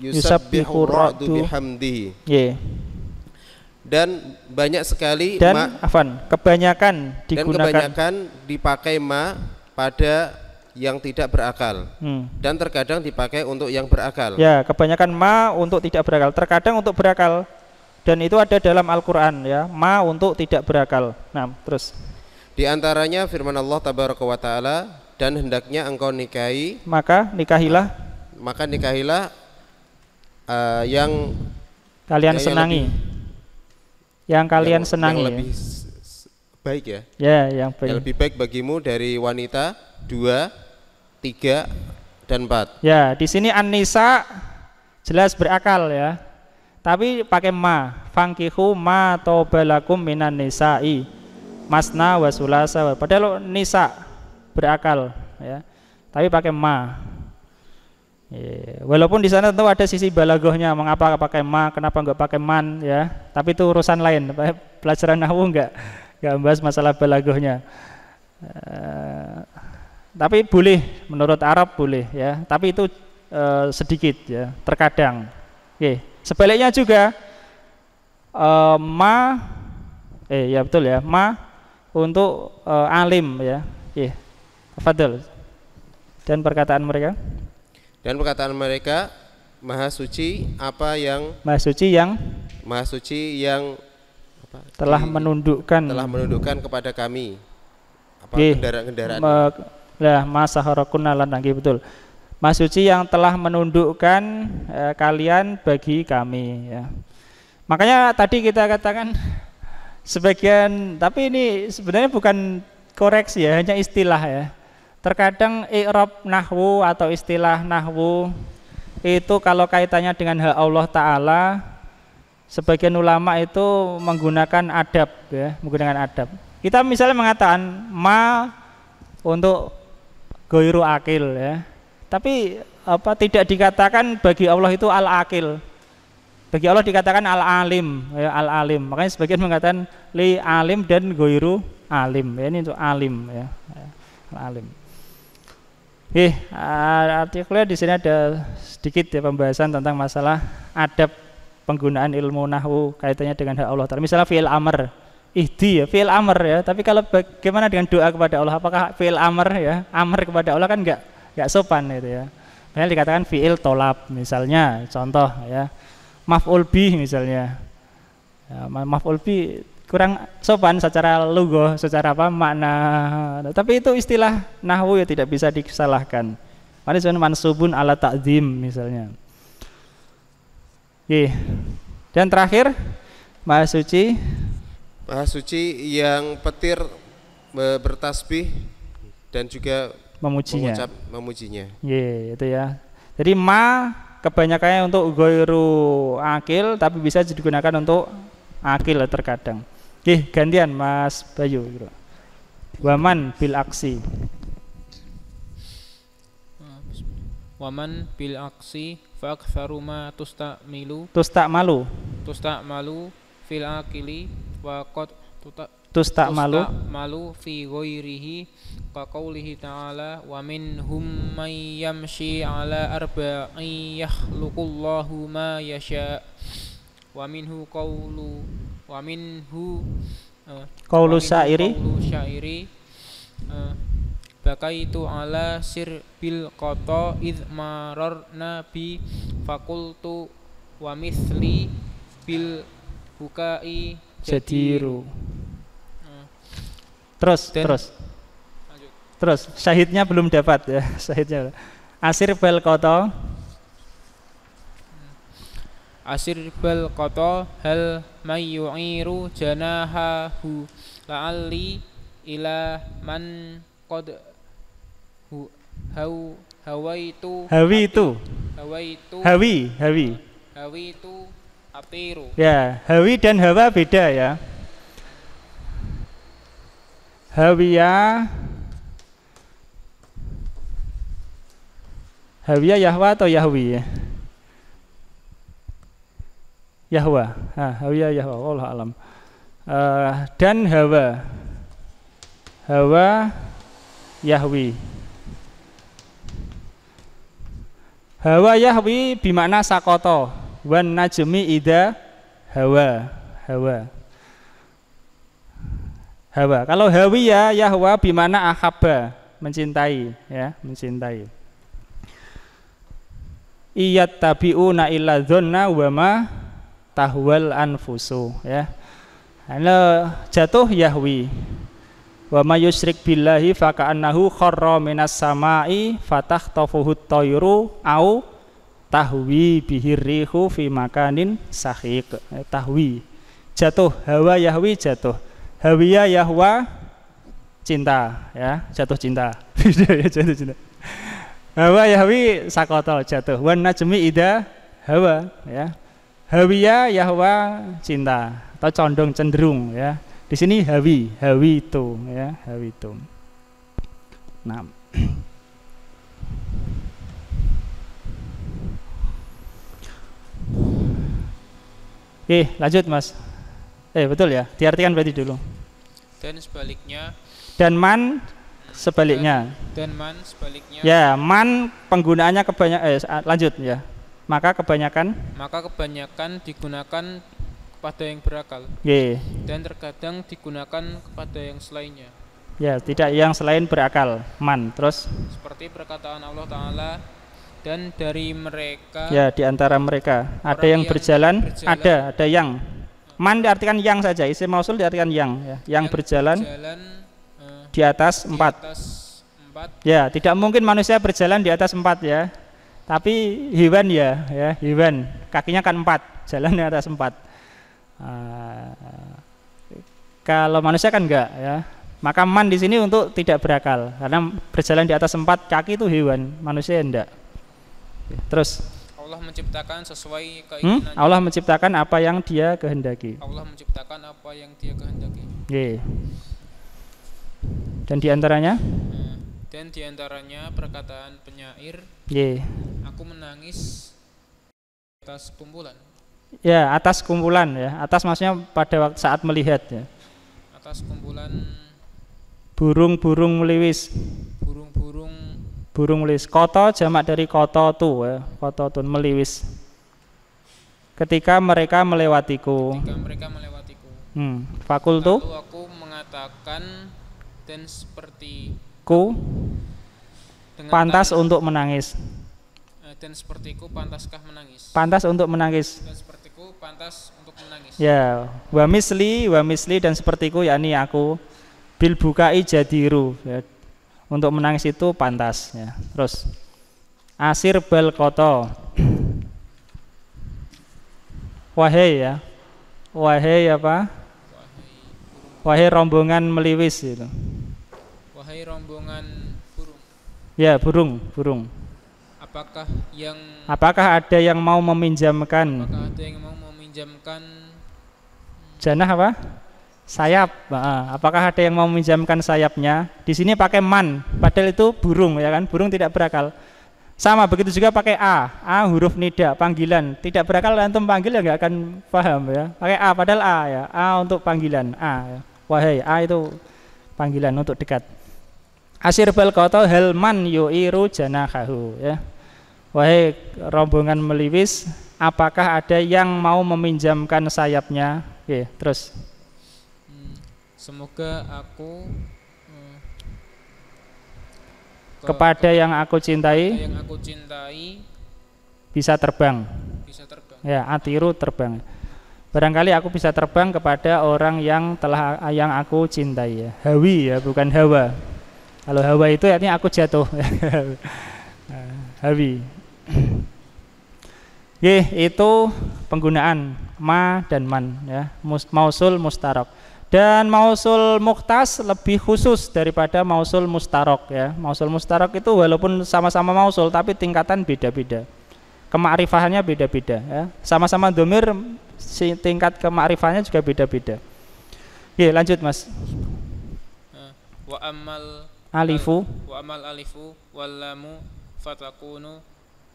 yusabbihu ra'du bihamdihi. Yeah. Dan banyak sekali dan ma, afan, kebanyakan digunakan dan kebanyakan dipakai ma pada yang tidak berakal hmm. dan terkadang dipakai untuk yang berakal. Ya, kebanyakan ma untuk tidak berakal, terkadang untuk berakal dan itu ada dalam Al-Qur'an ya, ma untuk tidak berakal. Nah, terus di antaranya firman Allah tabaraka wa taala dan hendaknya engkau nikahi maka nikahilah maka nikahilah uh, yang kalian yang senangi. Yang, lebih, yang kalian yang, senangi. Yang lebih baik ya. Ya, yang baik. Yang lebih baik bagimu dari wanita dua, tiga, dan empat. Ya, di sini Anissa jelas berakal ya. Tapi pakai ma, fangkihu ma tobalakum minan nisa'i masna wasulasa. Padahal nisa berakal ya. Tapi pakai ma. Iya, iya. Walaupun di sana tentu ada sisi balagohnya, mengapa pakai ma, kenapa enggak pakai man, ya. Tapi itu urusan lain. Pelajaran aku enggak enggak membahas masalah balagohnya. E, tapi boleh, menurut Arab boleh, ya. Tapi itu e, sedikit, ya, terkadang. Oke, sebaliknya juga e, ma, eh ya betul ya, ma untuk e, alim, ya. Oke, Fadl. Dan perkataan mereka. Dan perkataan mereka maha suci apa yang maha suci yang maha suci yang apa, telah di, menundukkan telah menundukkan kepada kami apa kendaraan-kendaraan lah masa harokuna lanangi betul maha suci yang telah menundukkan eh, kalian bagi kami ya makanya tadi kita katakan sebagian tapi ini sebenarnya bukan koreksi ya hanya istilah ya Terkadang i'rab nahwu atau istilah nahwu itu kalau kaitannya dengan hak Allah taala sebagian ulama itu menggunakan adab ya, menggunakan adab. Kita misalnya mengatakan ma untuk goiru akil ya. Tapi apa tidak dikatakan bagi Allah itu al akil. Bagi Allah dikatakan al alim, ya, al alim. Makanya sebagian mengatakan li alim dan goiru alim. Ya, ini untuk alim ya. ya al alim. Oke, eh, artikelnya di sini ada sedikit ya pembahasan tentang masalah adab penggunaan ilmu nahu kaitannya dengan hak Allah Misalnya fi'il amr, ihdi ya, fi'il amr ya. Tapi kalau bagaimana dengan doa kepada Allah? Apakah fi'il amr ya? Amr kepada Allah kan enggak enggak sopan itu ya. Misalnya dikatakan fi'il tolap misalnya, contoh ya. Maf'ul bi misalnya. Ya, maf'ul bi kurang sopan secara lugo, secara apa makna. Tapi itu istilah nahwu ya tidak bisa disalahkan. Mana sebenarnya mansubun ala takdim misalnya. Ye. Dan terakhir Maha Suci Maha Suci yang petir bertasbih dan juga memujinya. Mengucap, memujinya. Ye, itu ya. Jadi ma kebanyakannya untuk goiru akil tapi bisa digunakan untuk akil terkadang. Oke, gantian Mas Bayu. Gitu. Waman bil aksi. Waman bil aksi fak tusta milu. Tusta malu. Tusta malu fil akili wa qad malu malu fi ghairihi ka ta'ala wa minhum may yamshi ala arba'in yakhluqullahu ma yasha wa minhu qawlu wa minhu uh, qaulu syairi qaulu syairi uh, bakaitu ala sir bil qata id mararna bi fakultu wa misli bil bukai jadiru eh. terus terus lanjut. terus syahidnya belum dapat ya syahidnya asir bel kotong asir bal koto hal mayu'iru janahahu la'alli ila man qad hu hau hawaitu hawaitu hawaitu hawi hawi itu apiru ya hawi dan hawa beda ya hawiya hawiya yahwa atau yahwi ya Yahwa. Ah, Hawiyah Yahwa, Allah alam. Uh, dan Hawa. Hawa Yahwi. Hawa Yahwi bimana sakoto wan najmi ida hawa hawa hawa kalau ya yahwa bimana akhaba mencintai ya mencintai iyat tabiuna illa dzanna wa ma tahwal anfusu ya ana jatuh yahwi wa may yusyrik billahi ka'annahu kharra minas samai fatakhtafuhu at-tayru au tahwi bihirihu fi makanin sahiq ya, tahwi jatuh hawa yahwi jatuh hawiya yahwa cinta ya jatuh cinta jatuh cinta hawa yahwi sakotol jatuh wan najmi ida hawa ya Hawiya Yahwa cinta atau condong cenderung ya. Di sini hawi, hawi itu ya, hawi itu. Nah. Oke, lanjut Mas. Eh, betul ya. Diartikan berarti dulu. Dan sebaliknya. Dan man sebaliknya. Dan, dan man sebaliknya. Ya, man penggunaannya kebanyak eh lanjut ya maka kebanyakan maka kebanyakan digunakan kepada yang berakal yeah. dan terkadang digunakan kepada yang selainnya ya yeah, tidak yang selain berakal man terus seperti perkataan Allah Ta'ala dan dari mereka ya yeah, di mereka ada yang, yang berjalan, berjalan ada ada yang man diartikan yang saja isi mausul diartikan yang ya. yang, yang berjalan, berjalan di atas eh, di empat atas empat ya tidak mungkin manusia berjalan di atas empat ya tapi hewan ya ya hewan kakinya kan empat jalan di atas empat uh, kalau manusia kan enggak ya maka man di sini untuk tidak berakal karena berjalan di atas empat kaki itu hewan manusia enggak terus Allah menciptakan sesuai keinginan hmm? Allah menciptakan apa yang dia kehendaki Allah menciptakan apa yang dia kehendaki yeah. dan diantaranya hmm dan diantaranya perkataan penyair yeah. aku menangis atas kumpulan ya atas kumpulan ya atas maksudnya pada waktu saat melihat ya atas kumpulan burung-burung meliwis burung-burung burung meliwis koto jamak dari koto tu ya koto tun meliwis ketika mereka melewatiku ketika mereka melewatiku hmm. fakultu lalu aku mengatakan dan seperti sepertiku dengan pantas tanah, untuk menangis. Eh, dan sepertiku pantaskah menangis? Pantas untuk menangis. Dan sepertiku pantas untuk menangis. Ya, wa misli, wa misli dan sepertiku yakni aku bil bukai jadiru. Ya. Untuk menangis itu pantas ya. Terus asir bal koto. Wahai ya. Wahai apa? Wahai, Wahai rombongan meliwis itu. Ya, burung, burung. Apakah yang Apakah ada yang mau meminjamkan? Apakah ada yang mau meminjamkan janah apa? Sayap. Ah, apakah ada yang mau meminjamkan sayapnya? Di sini pakai man, padahal itu burung ya kan? Burung tidak berakal. Sama begitu juga pakai a. A huruf nida, panggilan. Tidak berakal antum panggil ya nggak akan paham ya. Pakai a padahal a ya. A untuk panggilan, a. Ya. Wahai, a itu panggilan untuk dekat. Asir bal kota helman yu'iru janahahu ya. Wahai rombongan meliwis, apakah ada yang mau meminjamkan sayapnya? Oke, terus. Hmm, semoga aku hmm, ke, kepada ke, yang aku cintai yang aku cintai bisa terbang. Bisa terbang. Ya, atiru terbang. Barangkali aku bisa terbang kepada orang yang telah yang aku cintai ya. Hawi ya, bukan hawa. Kalau hawa itu artinya aku jatuh. Hawi. Ye, itu penggunaan ma dan man ya, mausul mustarok. Dan mausul muktas lebih khusus daripada mausul mustarok ya. Mausul mustarok itu walaupun sama-sama mausul tapi tingkatan beda-beda. Kemakrifahannya beda-beda ya. Sama-sama domir si tingkat kemakrifahannya juga beda-beda. Ye, lanjut Mas. Eh, wa amal alifu wa amal alifu wallamu fatakunu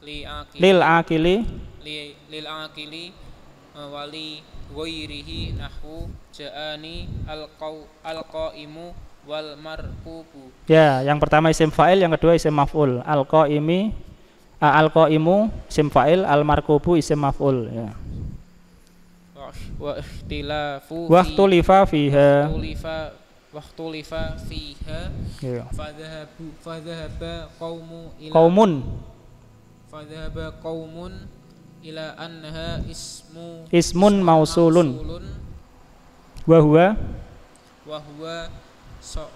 li akili lil akili li, lil akili eh, wali ghairihi nahwu ja'ani alqau alqaimu wal markubu ya yang pertama isim fa'il yang kedua isim maf'ul alqaimi eh, alqaimu isim fa'il al markubu isim maf'ul ya wa ikhtilafu wa ikhtilafa fiha waktu lifa fiha iya. fadhabu fadhaba kaumu ila kaumun fadhaba kaumun ila anha ismu ismun mausulun wahwa wahwa so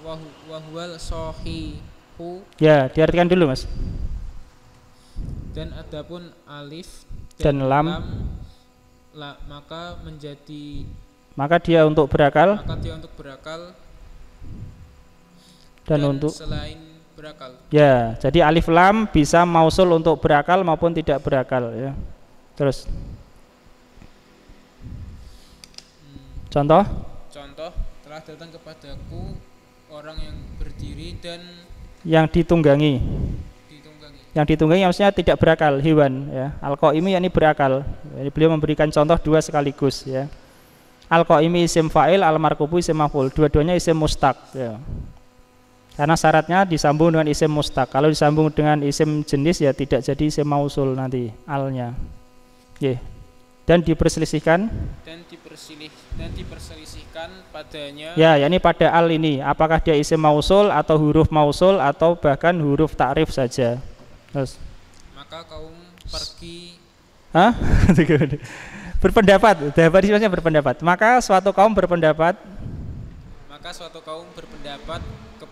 wahwa sohihu ya diartikan dulu mas dan adapun alif dan, lam, maka menjadi maka dia untuk berakal maka dia untuk berakal dan, dan untuk selain berakal. Ya, jadi alif lam bisa mausul untuk berakal maupun tidak berakal ya. Terus. Hmm. Contoh? Contoh, telah datang kepadaku orang yang berdiri dan yang ditunggangi. ditunggangi. Yang ditunggangi maksudnya tidak berakal hewan ya. Al-Qaimi yakni berakal. Jadi beliau memberikan contoh dua sekaligus ya. Al-Qaimi isim fa'il, al-markubu isim maf'ul. Dua-duanya isim mustaq ya. Karena syaratnya disambung dengan isim mustaq. Kalau disambung dengan isim jenis ya tidak jadi isim mausul nanti alnya. ya Dan diperselisihkan dan diperselisih dan diperselisihkan padanya Ya, ini pada al ini apakah dia isim mausul atau huruf mausul atau bahkan huruf takrif saja. Terus maka kaum pergi Hah? berpendapat. Dapat berpendapat. Maka suatu kaum berpendapat maka suatu kaum berpendapat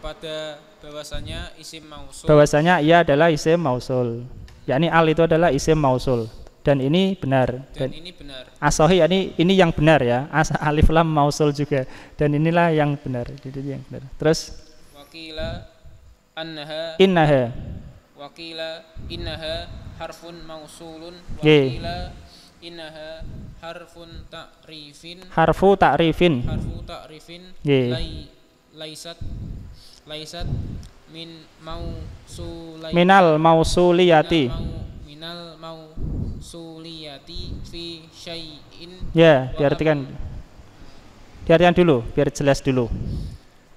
pada bahwasanya isim mausul bahwasanya ia adalah isim mausul yakni al itu adalah isim mausul dan ini benar dan, dan ini benar asohi yakni ini yang benar ya As alif lam mausul juga dan inilah yang benar jadi yang benar terus wakila annaha innaha wakila innaha harfun mausulun wakila innaha harfun ta'rifin harfu ta'rifin harfu ta'rifin lai laisat laisat min mausuliyati minal mausuliyati minal mausuliyati fi syai'in ya diartikan diartikan dulu biar jelas dulu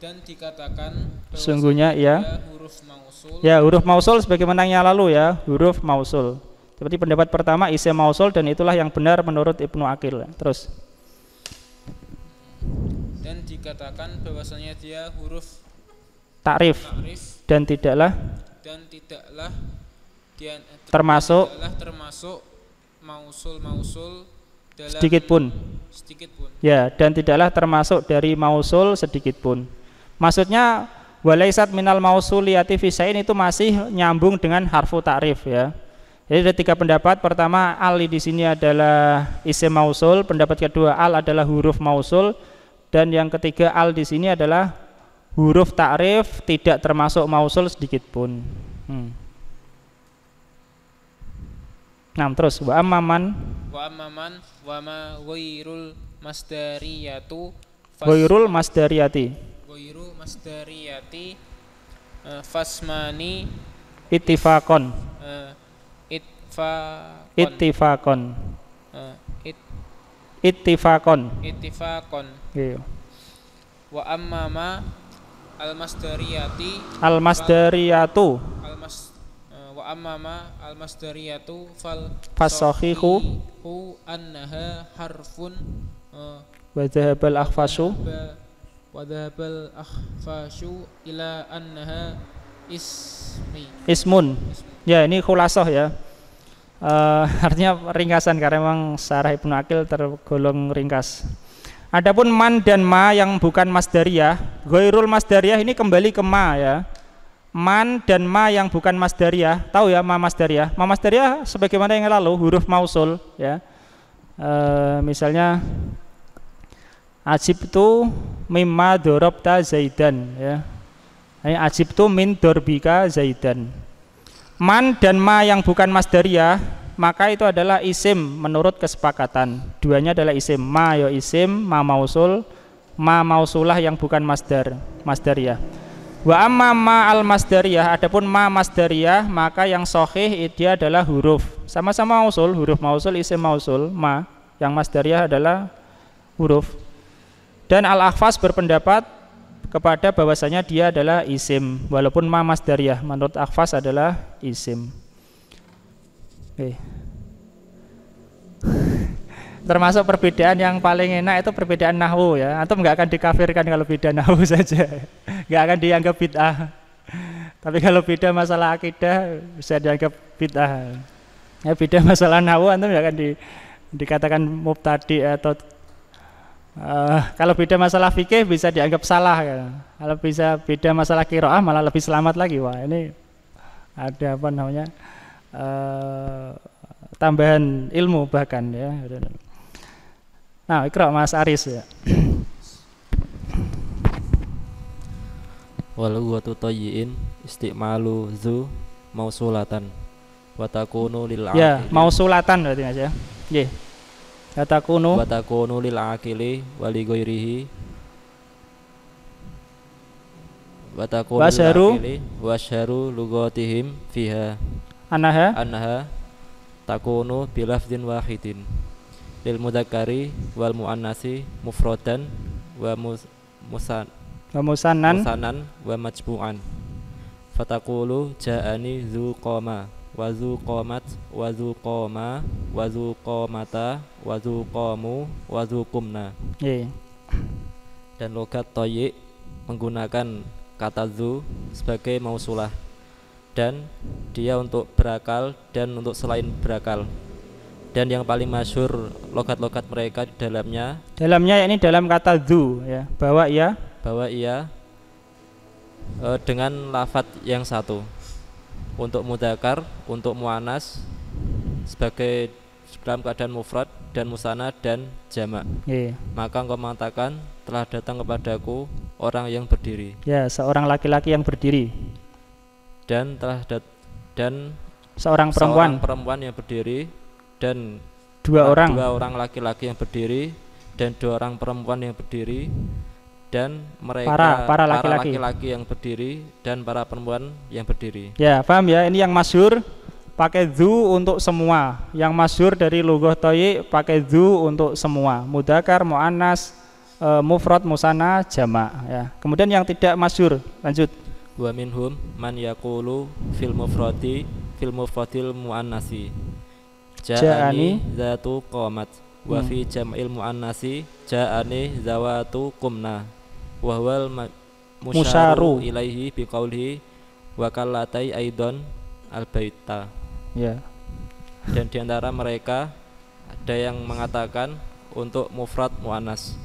dan dikatakan sungguhnya ya huruf mausul ya huruf mausul sebagaimana yang lalu ya huruf mausul seperti pendapat pertama isim mausul dan itulah yang benar menurut Ibnu Akil terus dan dikatakan bahwasanya dia huruf takrif dan tidaklah dan tidaklah termasuk tidaklah termasuk mausul mausul dalam sedikit pun sedikit pun ya dan tidaklah termasuk dari mausul sedikit pun maksudnya walaisat minal mausuliyati fisain itu masih nyambung dengan harfu takrif ya jadi ada tiga pendapat. Pertama, al di sini adalah isim mausul. Pendapat kedua, al adalah huruf mausul. Dan yang ketiga, al di sini adalah huruf takrif tidak termasuk mausul sedikit pun. Hmm. Nah, terus wa amman wa amman wa ma ghairul masdariyatu ghairul masdariyati ghairu masdariyati uh, fasmani ittifaqon uh, ittifaqon ittifaqon uh, it, ittifaqon ittifaqon yeah. wa amma ma Al-Masdariyati Al-Masdariyatu Al-Mas eh, wa amama al-masdariyatu fal fasahihu annaha harfun eh, wa dhahabal akhfasu wa dhahabal akhfasu ila annaha ismi ismun ya ini khulasah ya uh, artinya ringkasan karena memang Sarah Ibnu Akil tergolong ringkas Adapun man dan ma yang bukan masdariyah, ghairul masdariyah ini kembali ke ma ya. Man dan ma yang bukan masdariyah, tahu ya ma masdariyah. Ma masdariyah sebagaimana yang lalu huruf mausul ya. E, misalnya ajib tu mimma dorobta zaidan ya. Ini ajib tu min dorbika zaidan. Man dan ma yang bukan masdariyah maka itu adalah isim menurut kesepakatan. Duanya adalah isim, ma yo ya isim, ma mausul, ma mausulah yang bukan masdar, masdariyah. Wa amma ma al masdariyah, adapun ma masdariyah maka yang sahih dia adalah huruf. Sama-sama mausul, huruf mausul, isim mausul, ma. Yang masdariyah adalah huruf. Dan al-ahfas berpendapat kepada bahwasanya dia adalah isim, walaupun ma masdariyah menurut ahfas adalah isim. Okay. Termasuk perbedaan yang paling enak itu perbedaan nahwu ya. Antum nggak akan dikafirkan kalau beda nahwu saja. Nggak akan dianggap bid'ah. Tapi kalau beda masalah akidah bisa dianggap bid'ah. Ya beda masalah nahwu antum nggak akan di, dikatakan mubtadi atau uh, kalau beda masalah fikih bisa dianggap salah. Ya. Kalau bisa beda masalah kiroah malah lebih selamat lagi. Wah ini ada apa namanya? uh, tambahan ilmu bahkan ya. Nah, ikra Mas Aris ya. Walau watu toyin istimalu zu mausulatan watakunu lil Ya, mausulatan berarti Mas ya. Nggih. Watakunu watakunu lil akili wali ghairihi watakunu washaru washaru lugatihim fiha anaha anaha takunu bilafzin wahidin lil mudzakkari wal muannasi mufradan wa musan wa musanan musanan wa majmu'an fatakulu ja'ani zu qoma wa zu qomat wa zu qoma wa zu qomata wa zu qomu wa zu qumna iya. dan logat toyik menggunakan kata zu sebagai mausulah dan dia untuk berakal dan untuk selain berakal dan yang paling masyur logat-logat mereka di dalamnya dalamnya ini dalam kata zu ya bahwa ya. ia bahwa ia e, dengan lafat yang satu untuk mudakar untuk muanas sebagai dalam keadaan mufrad dan musana dan jamak yeah. maka engkau mengatakan telah datang kepadaku orang yang berdiri ya seorang laki-laki yang berdiri dan telah dat dan seorang perempuan seorang perempuan yang berdiri dan dua orang dua orang laki-laki yang berdiri dan dua orang perempuan yang berdiri dan mereka para para laki-laki yang berdiri dan para perempuan yang berdiri. Ya, paham ya? Ini yang masyur pakai zu untuk semua. Yang masyur dari logo toyi pakai zu untuk semua. Mudakar, mu'anas e, eh, mufrad, sana jama ya. Kemudian yang tidak masyur lanjut wa minhum man yaqulu fil mufradi fil mufradil muannasi ja'ani zatu qamat wa fi hmm. jam'il muannasi ja'ani zawatu qumna wa huwal musyaru ilaihi biqaulihi wa kallatai aidon al baita ya dan diantara mereka ada yang mengatakan untuk mufrad muannas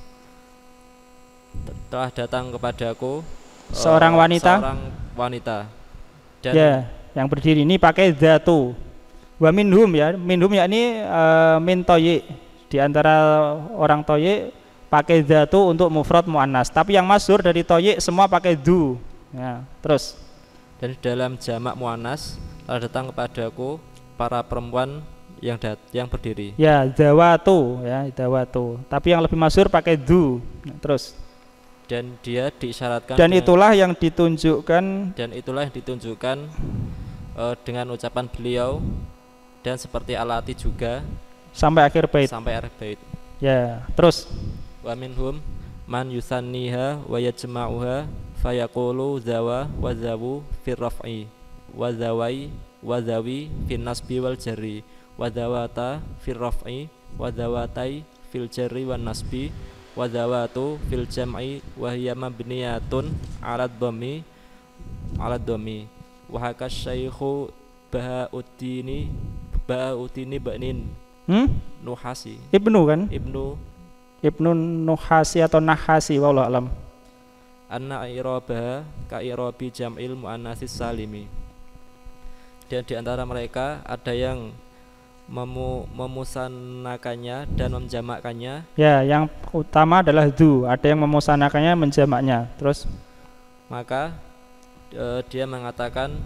telah datang kepadaku seorang eh, wanita seorang wanita dan ya yang berdiri ini pakai zatu wa minhum ya minhum yakni uh, min toye di antara orang toye pakai zatu untuk mufrad muannas tapi yang masur dari toye semua pakai du ya terus dan dalam jamak muannas telah datang kepadaku para perempuan yang dat yang berdiri ya zawatu ya zawatu tapi yang lebih masur pakai du terus dan dia disyaratkan. dan itulah yang ditunjukkan dan itulah yang ditunjukkan uh, dengan ucapan beliau dan seperti alati juga sampai akhir bait sampai akhir bait ya terus wa minhum man yusanniha wa yajma'uha fayaqulu zawa wa zawu fi raf'i wa zawai wa zawi fi nasbi wal jarri wa zawata fi raf'i wa zawatai fil jarri wan nasbi Wadawatu fil jam'i wa hiya mabniyatun 'ala dhammi 'ala dhammi wa hakas syaikhu bahauddini bahauddini banin hmm? nuhasi ibnu kan ibnu ibnu nuhasi atau nahasi wallahu alam anna iroba ka irobi jam'il muannasis salimi dan di antara mereka ada yang memu memusanakannya dan menjamakannya. Ya, yang utama adalah du. Ada yang memusanakannya, menjamaknya. Terus maka e, dia mengatakan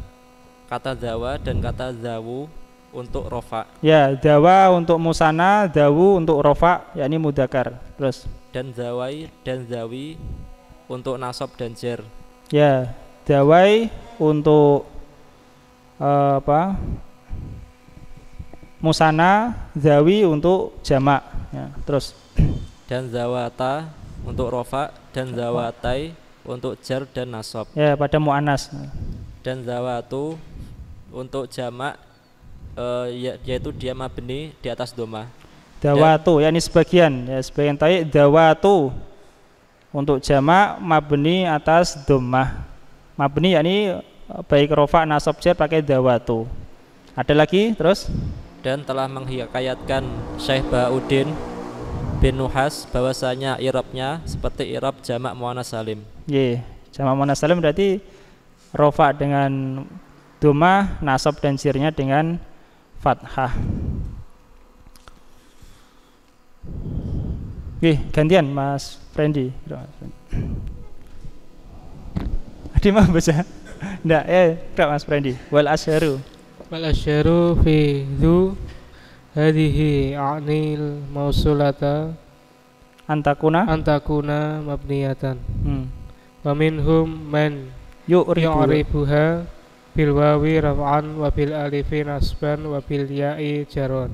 kata zawa dan kata zawu untuk rofa. Ya, zawa untuk musana, zawu untuk rofa, yakni mudakar. Terus dan zawai dan zawi untuk nasab dan jer. Ya, zawai untuk e, apa? musana zawi untuk jamak ya, terus dan zawata untuk rofa dan zawatai untuk jar dan nasab ya pada mu'anas dan zawatu untuk jamak e, yaitu dia mabni di atas doma Zawatu ya ini sebagian ya sebagian tayyib Zawatu untuk jamak mabni atas doma mabni yakni eh, baik rofa nasab jar pakai zawatu. ada lagi terus dan telah menghikayatkan Syekh Baudin bin Nuhas bahwasanya irabnya seperti irab jamak muana salim. Ye, jamak muana salim berarti rofa dengan duma, nasab dan sirnya dengan fathah. Oke, gantian Mas Frendi. Adi mah baca? Enggak, eh, Mas Frendi. Wal asharu wal asyaru fi dhu hadhihi a'nil mausulata antakuna antakuna mabniyatan hmm. wa minhum man yu'ribuha bil wawi raf'an wa bil alifi nasban wa bil ya'i jaron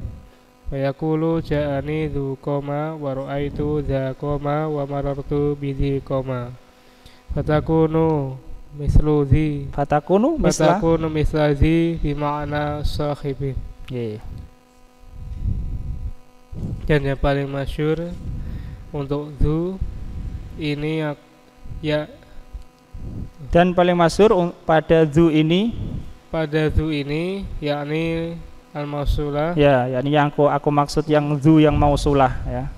wa yaqulu ja'ani dhu koma wa ra'aitu dha koma wa marartu bidhi koma fatakunu mislu zi fatakunu misla fatakunu misla zi bima'na sahibin Iya. yeah. dan yang paling masyur untuk zu ini ya, ya dan paling masyur pada zu ini pada zu ini yakni al mausulah ya yakni yang aku aku maksud yang zu yang mausulah ya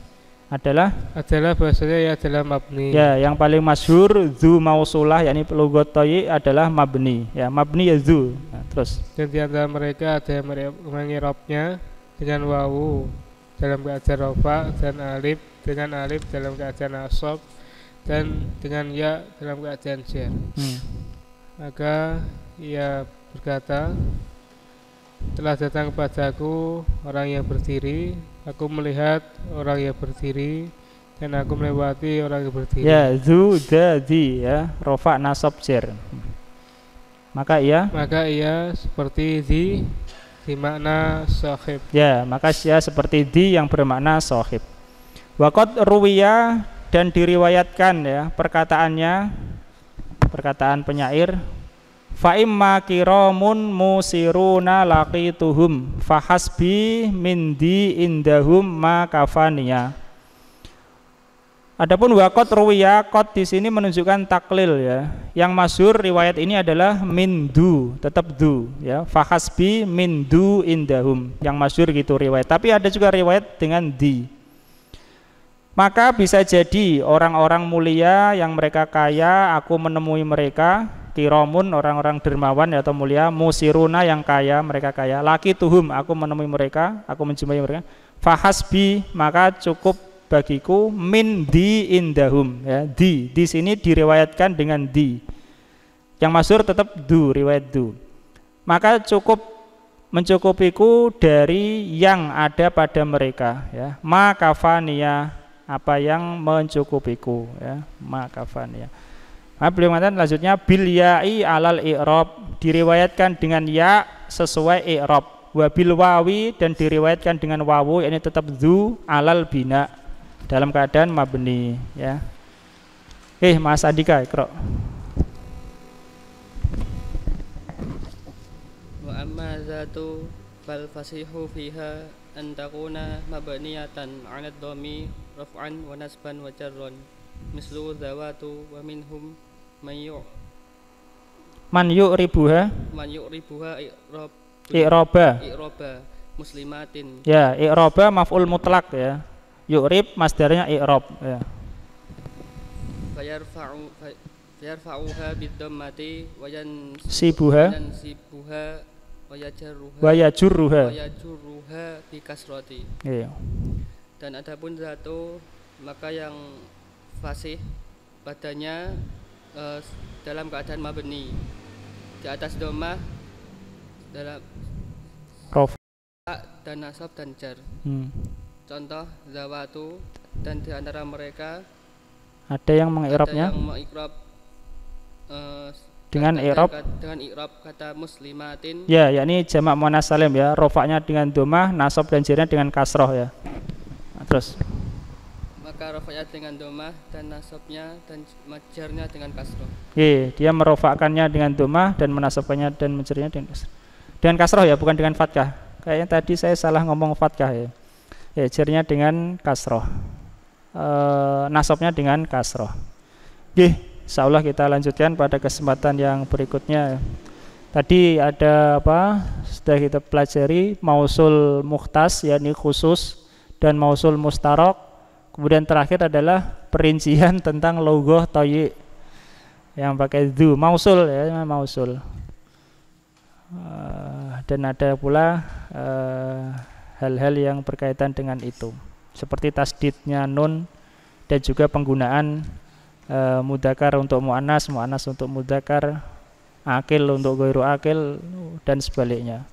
adalah adalah bahasanya ya adalah mabni. Ya, yang paling masyhur zu mausulah yakni lugat adalah mabni. Ya, mabni ya zu. Nah, terus. Dan di antara mereka ada yang mengirapnya dengan wawu dalam keadaan rofa dan alif dengan alif dalam keadaan nasab dan dengan ya dalam keadaan jen Hmm. Maka ia berkata telah datang kepadaku orang yang berdiri Aku melihat orang yang berdiri dan aku melewati orang yang berdiri. Ya, zu di ya, rofa nasab jer. Maka ia Maka ia seperti di di makna sahib. Ya, maka ia seperti di yang bermakna sahib. Wakot ruwiya dan diriwayatkan ya perkataannya perkataan penyair fa imma kiramun musiruna laqituhum fahasbi mindi indahum ma kafania Adapun wakot ruwiya kot di sini menunjukkan taklil ya. Yang masyur riwayat ini adalah mindu, tetap du ya. Fahasbi mindu indahum. Yang masyur gitu riwayat. Tapi ada juga riwayat dengan di. Maka bisa jadi orang-orang mulia yang mereka kaya, aku menemui mereka, kiromun orang-orang dermawan ya, atau mulia musiruna yang kaya mereka kaya laki tuhum aku menemui mereka aku menjumpai mereka fahasbi maka cukup bagiku min di indahum ya di di sini diriwayatkan dengan di yang masur tetap du riwayat du maka cukup mencukupiku dari yang ada pada mereka ya makafania apa yang mencukupiku ya makafania Nah, beliau mengatakan lanjutnya bil ya'i alal i'rab diriwayatkan dengan ya sesuai i'rab wa bil wawi dan diriwayatkan dengan wawu ini tetap zu alal bina dalam keadaan mabni ya. Eh Mas Adika, ikra. Wa amma zatu fal fasihu fiha an takuna mabniatan 'ala dhammi raf'an wa nasban wa jarran mislu zawatu wa minhum Mayu. Man yuk ribuha. Man yuk ribuha i'rob. ikroba muslimatin. Ya, ikroba maf'ul mutlak ya. rib masdarnya i'rob ya. Fayarfa'u fayarfa'uha bidammati wayan sibuha. wayan sibuha wayajurruha. Wayajurruha. Wayajurruha bi kasrati. Iya. Dan adapun satu maka yang fasih badannya uh, dalam keadaan ma'beni di atas domah dalam rof dan nasab dan jar hmm. contoh zawatu dan di antara mereka ada yang mengikrabnya yang uh, dengan i'rab dengan i'rab kata muslimatin ya yakni jamak muannas salim ya rofaknya dengan domah nasab dan jarnya dengan kasroh ya terus maka rofaknya dengan domah dan nasabnya dan majarnya dengan kasroh. Iya, iya, dia merofakannya dengan domah dan menasabkannya dan majarnya dengan kasroh. Dengan kasroh ya, bukan dengan fatkah. Kayaknya tadi saya salah ngomong fatkah ya. Ya, jernya dengan kasroh. Eh, e, nasabnya dengan kasroh. insya insyaallah kita lanjutkan pada kesempatan yang berikutnya. Tadi ada apa? Sudah kita pelajari mausul muhtas yakni khusus dan mausul mustarok Kemudian terakhir adalah perincian tentang logo toyi yang pakai du mausul ya mausul. Uh, dan ada pula eh, hal-hal uh, yang berkaitan dengan itu seperti tasdidnya nun dan juga penggunaan uh, mudakar untuk mu'anas, mu'anas untuk mudakar, akil untuk goiru akil dan sebaliknya.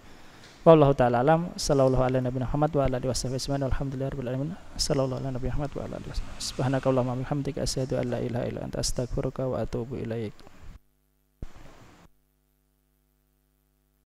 Wallahu taala alam sallallahu ala nabi Muhammad wa ala alihi wasallam walhamdulillahirabbil alamin sallallahu ala nabi Muhammad wa alihi wasallam subhanakallahumma wa bihamdika asyhadu an la ilaha illa anta astaghfiruka wa atubu ilaika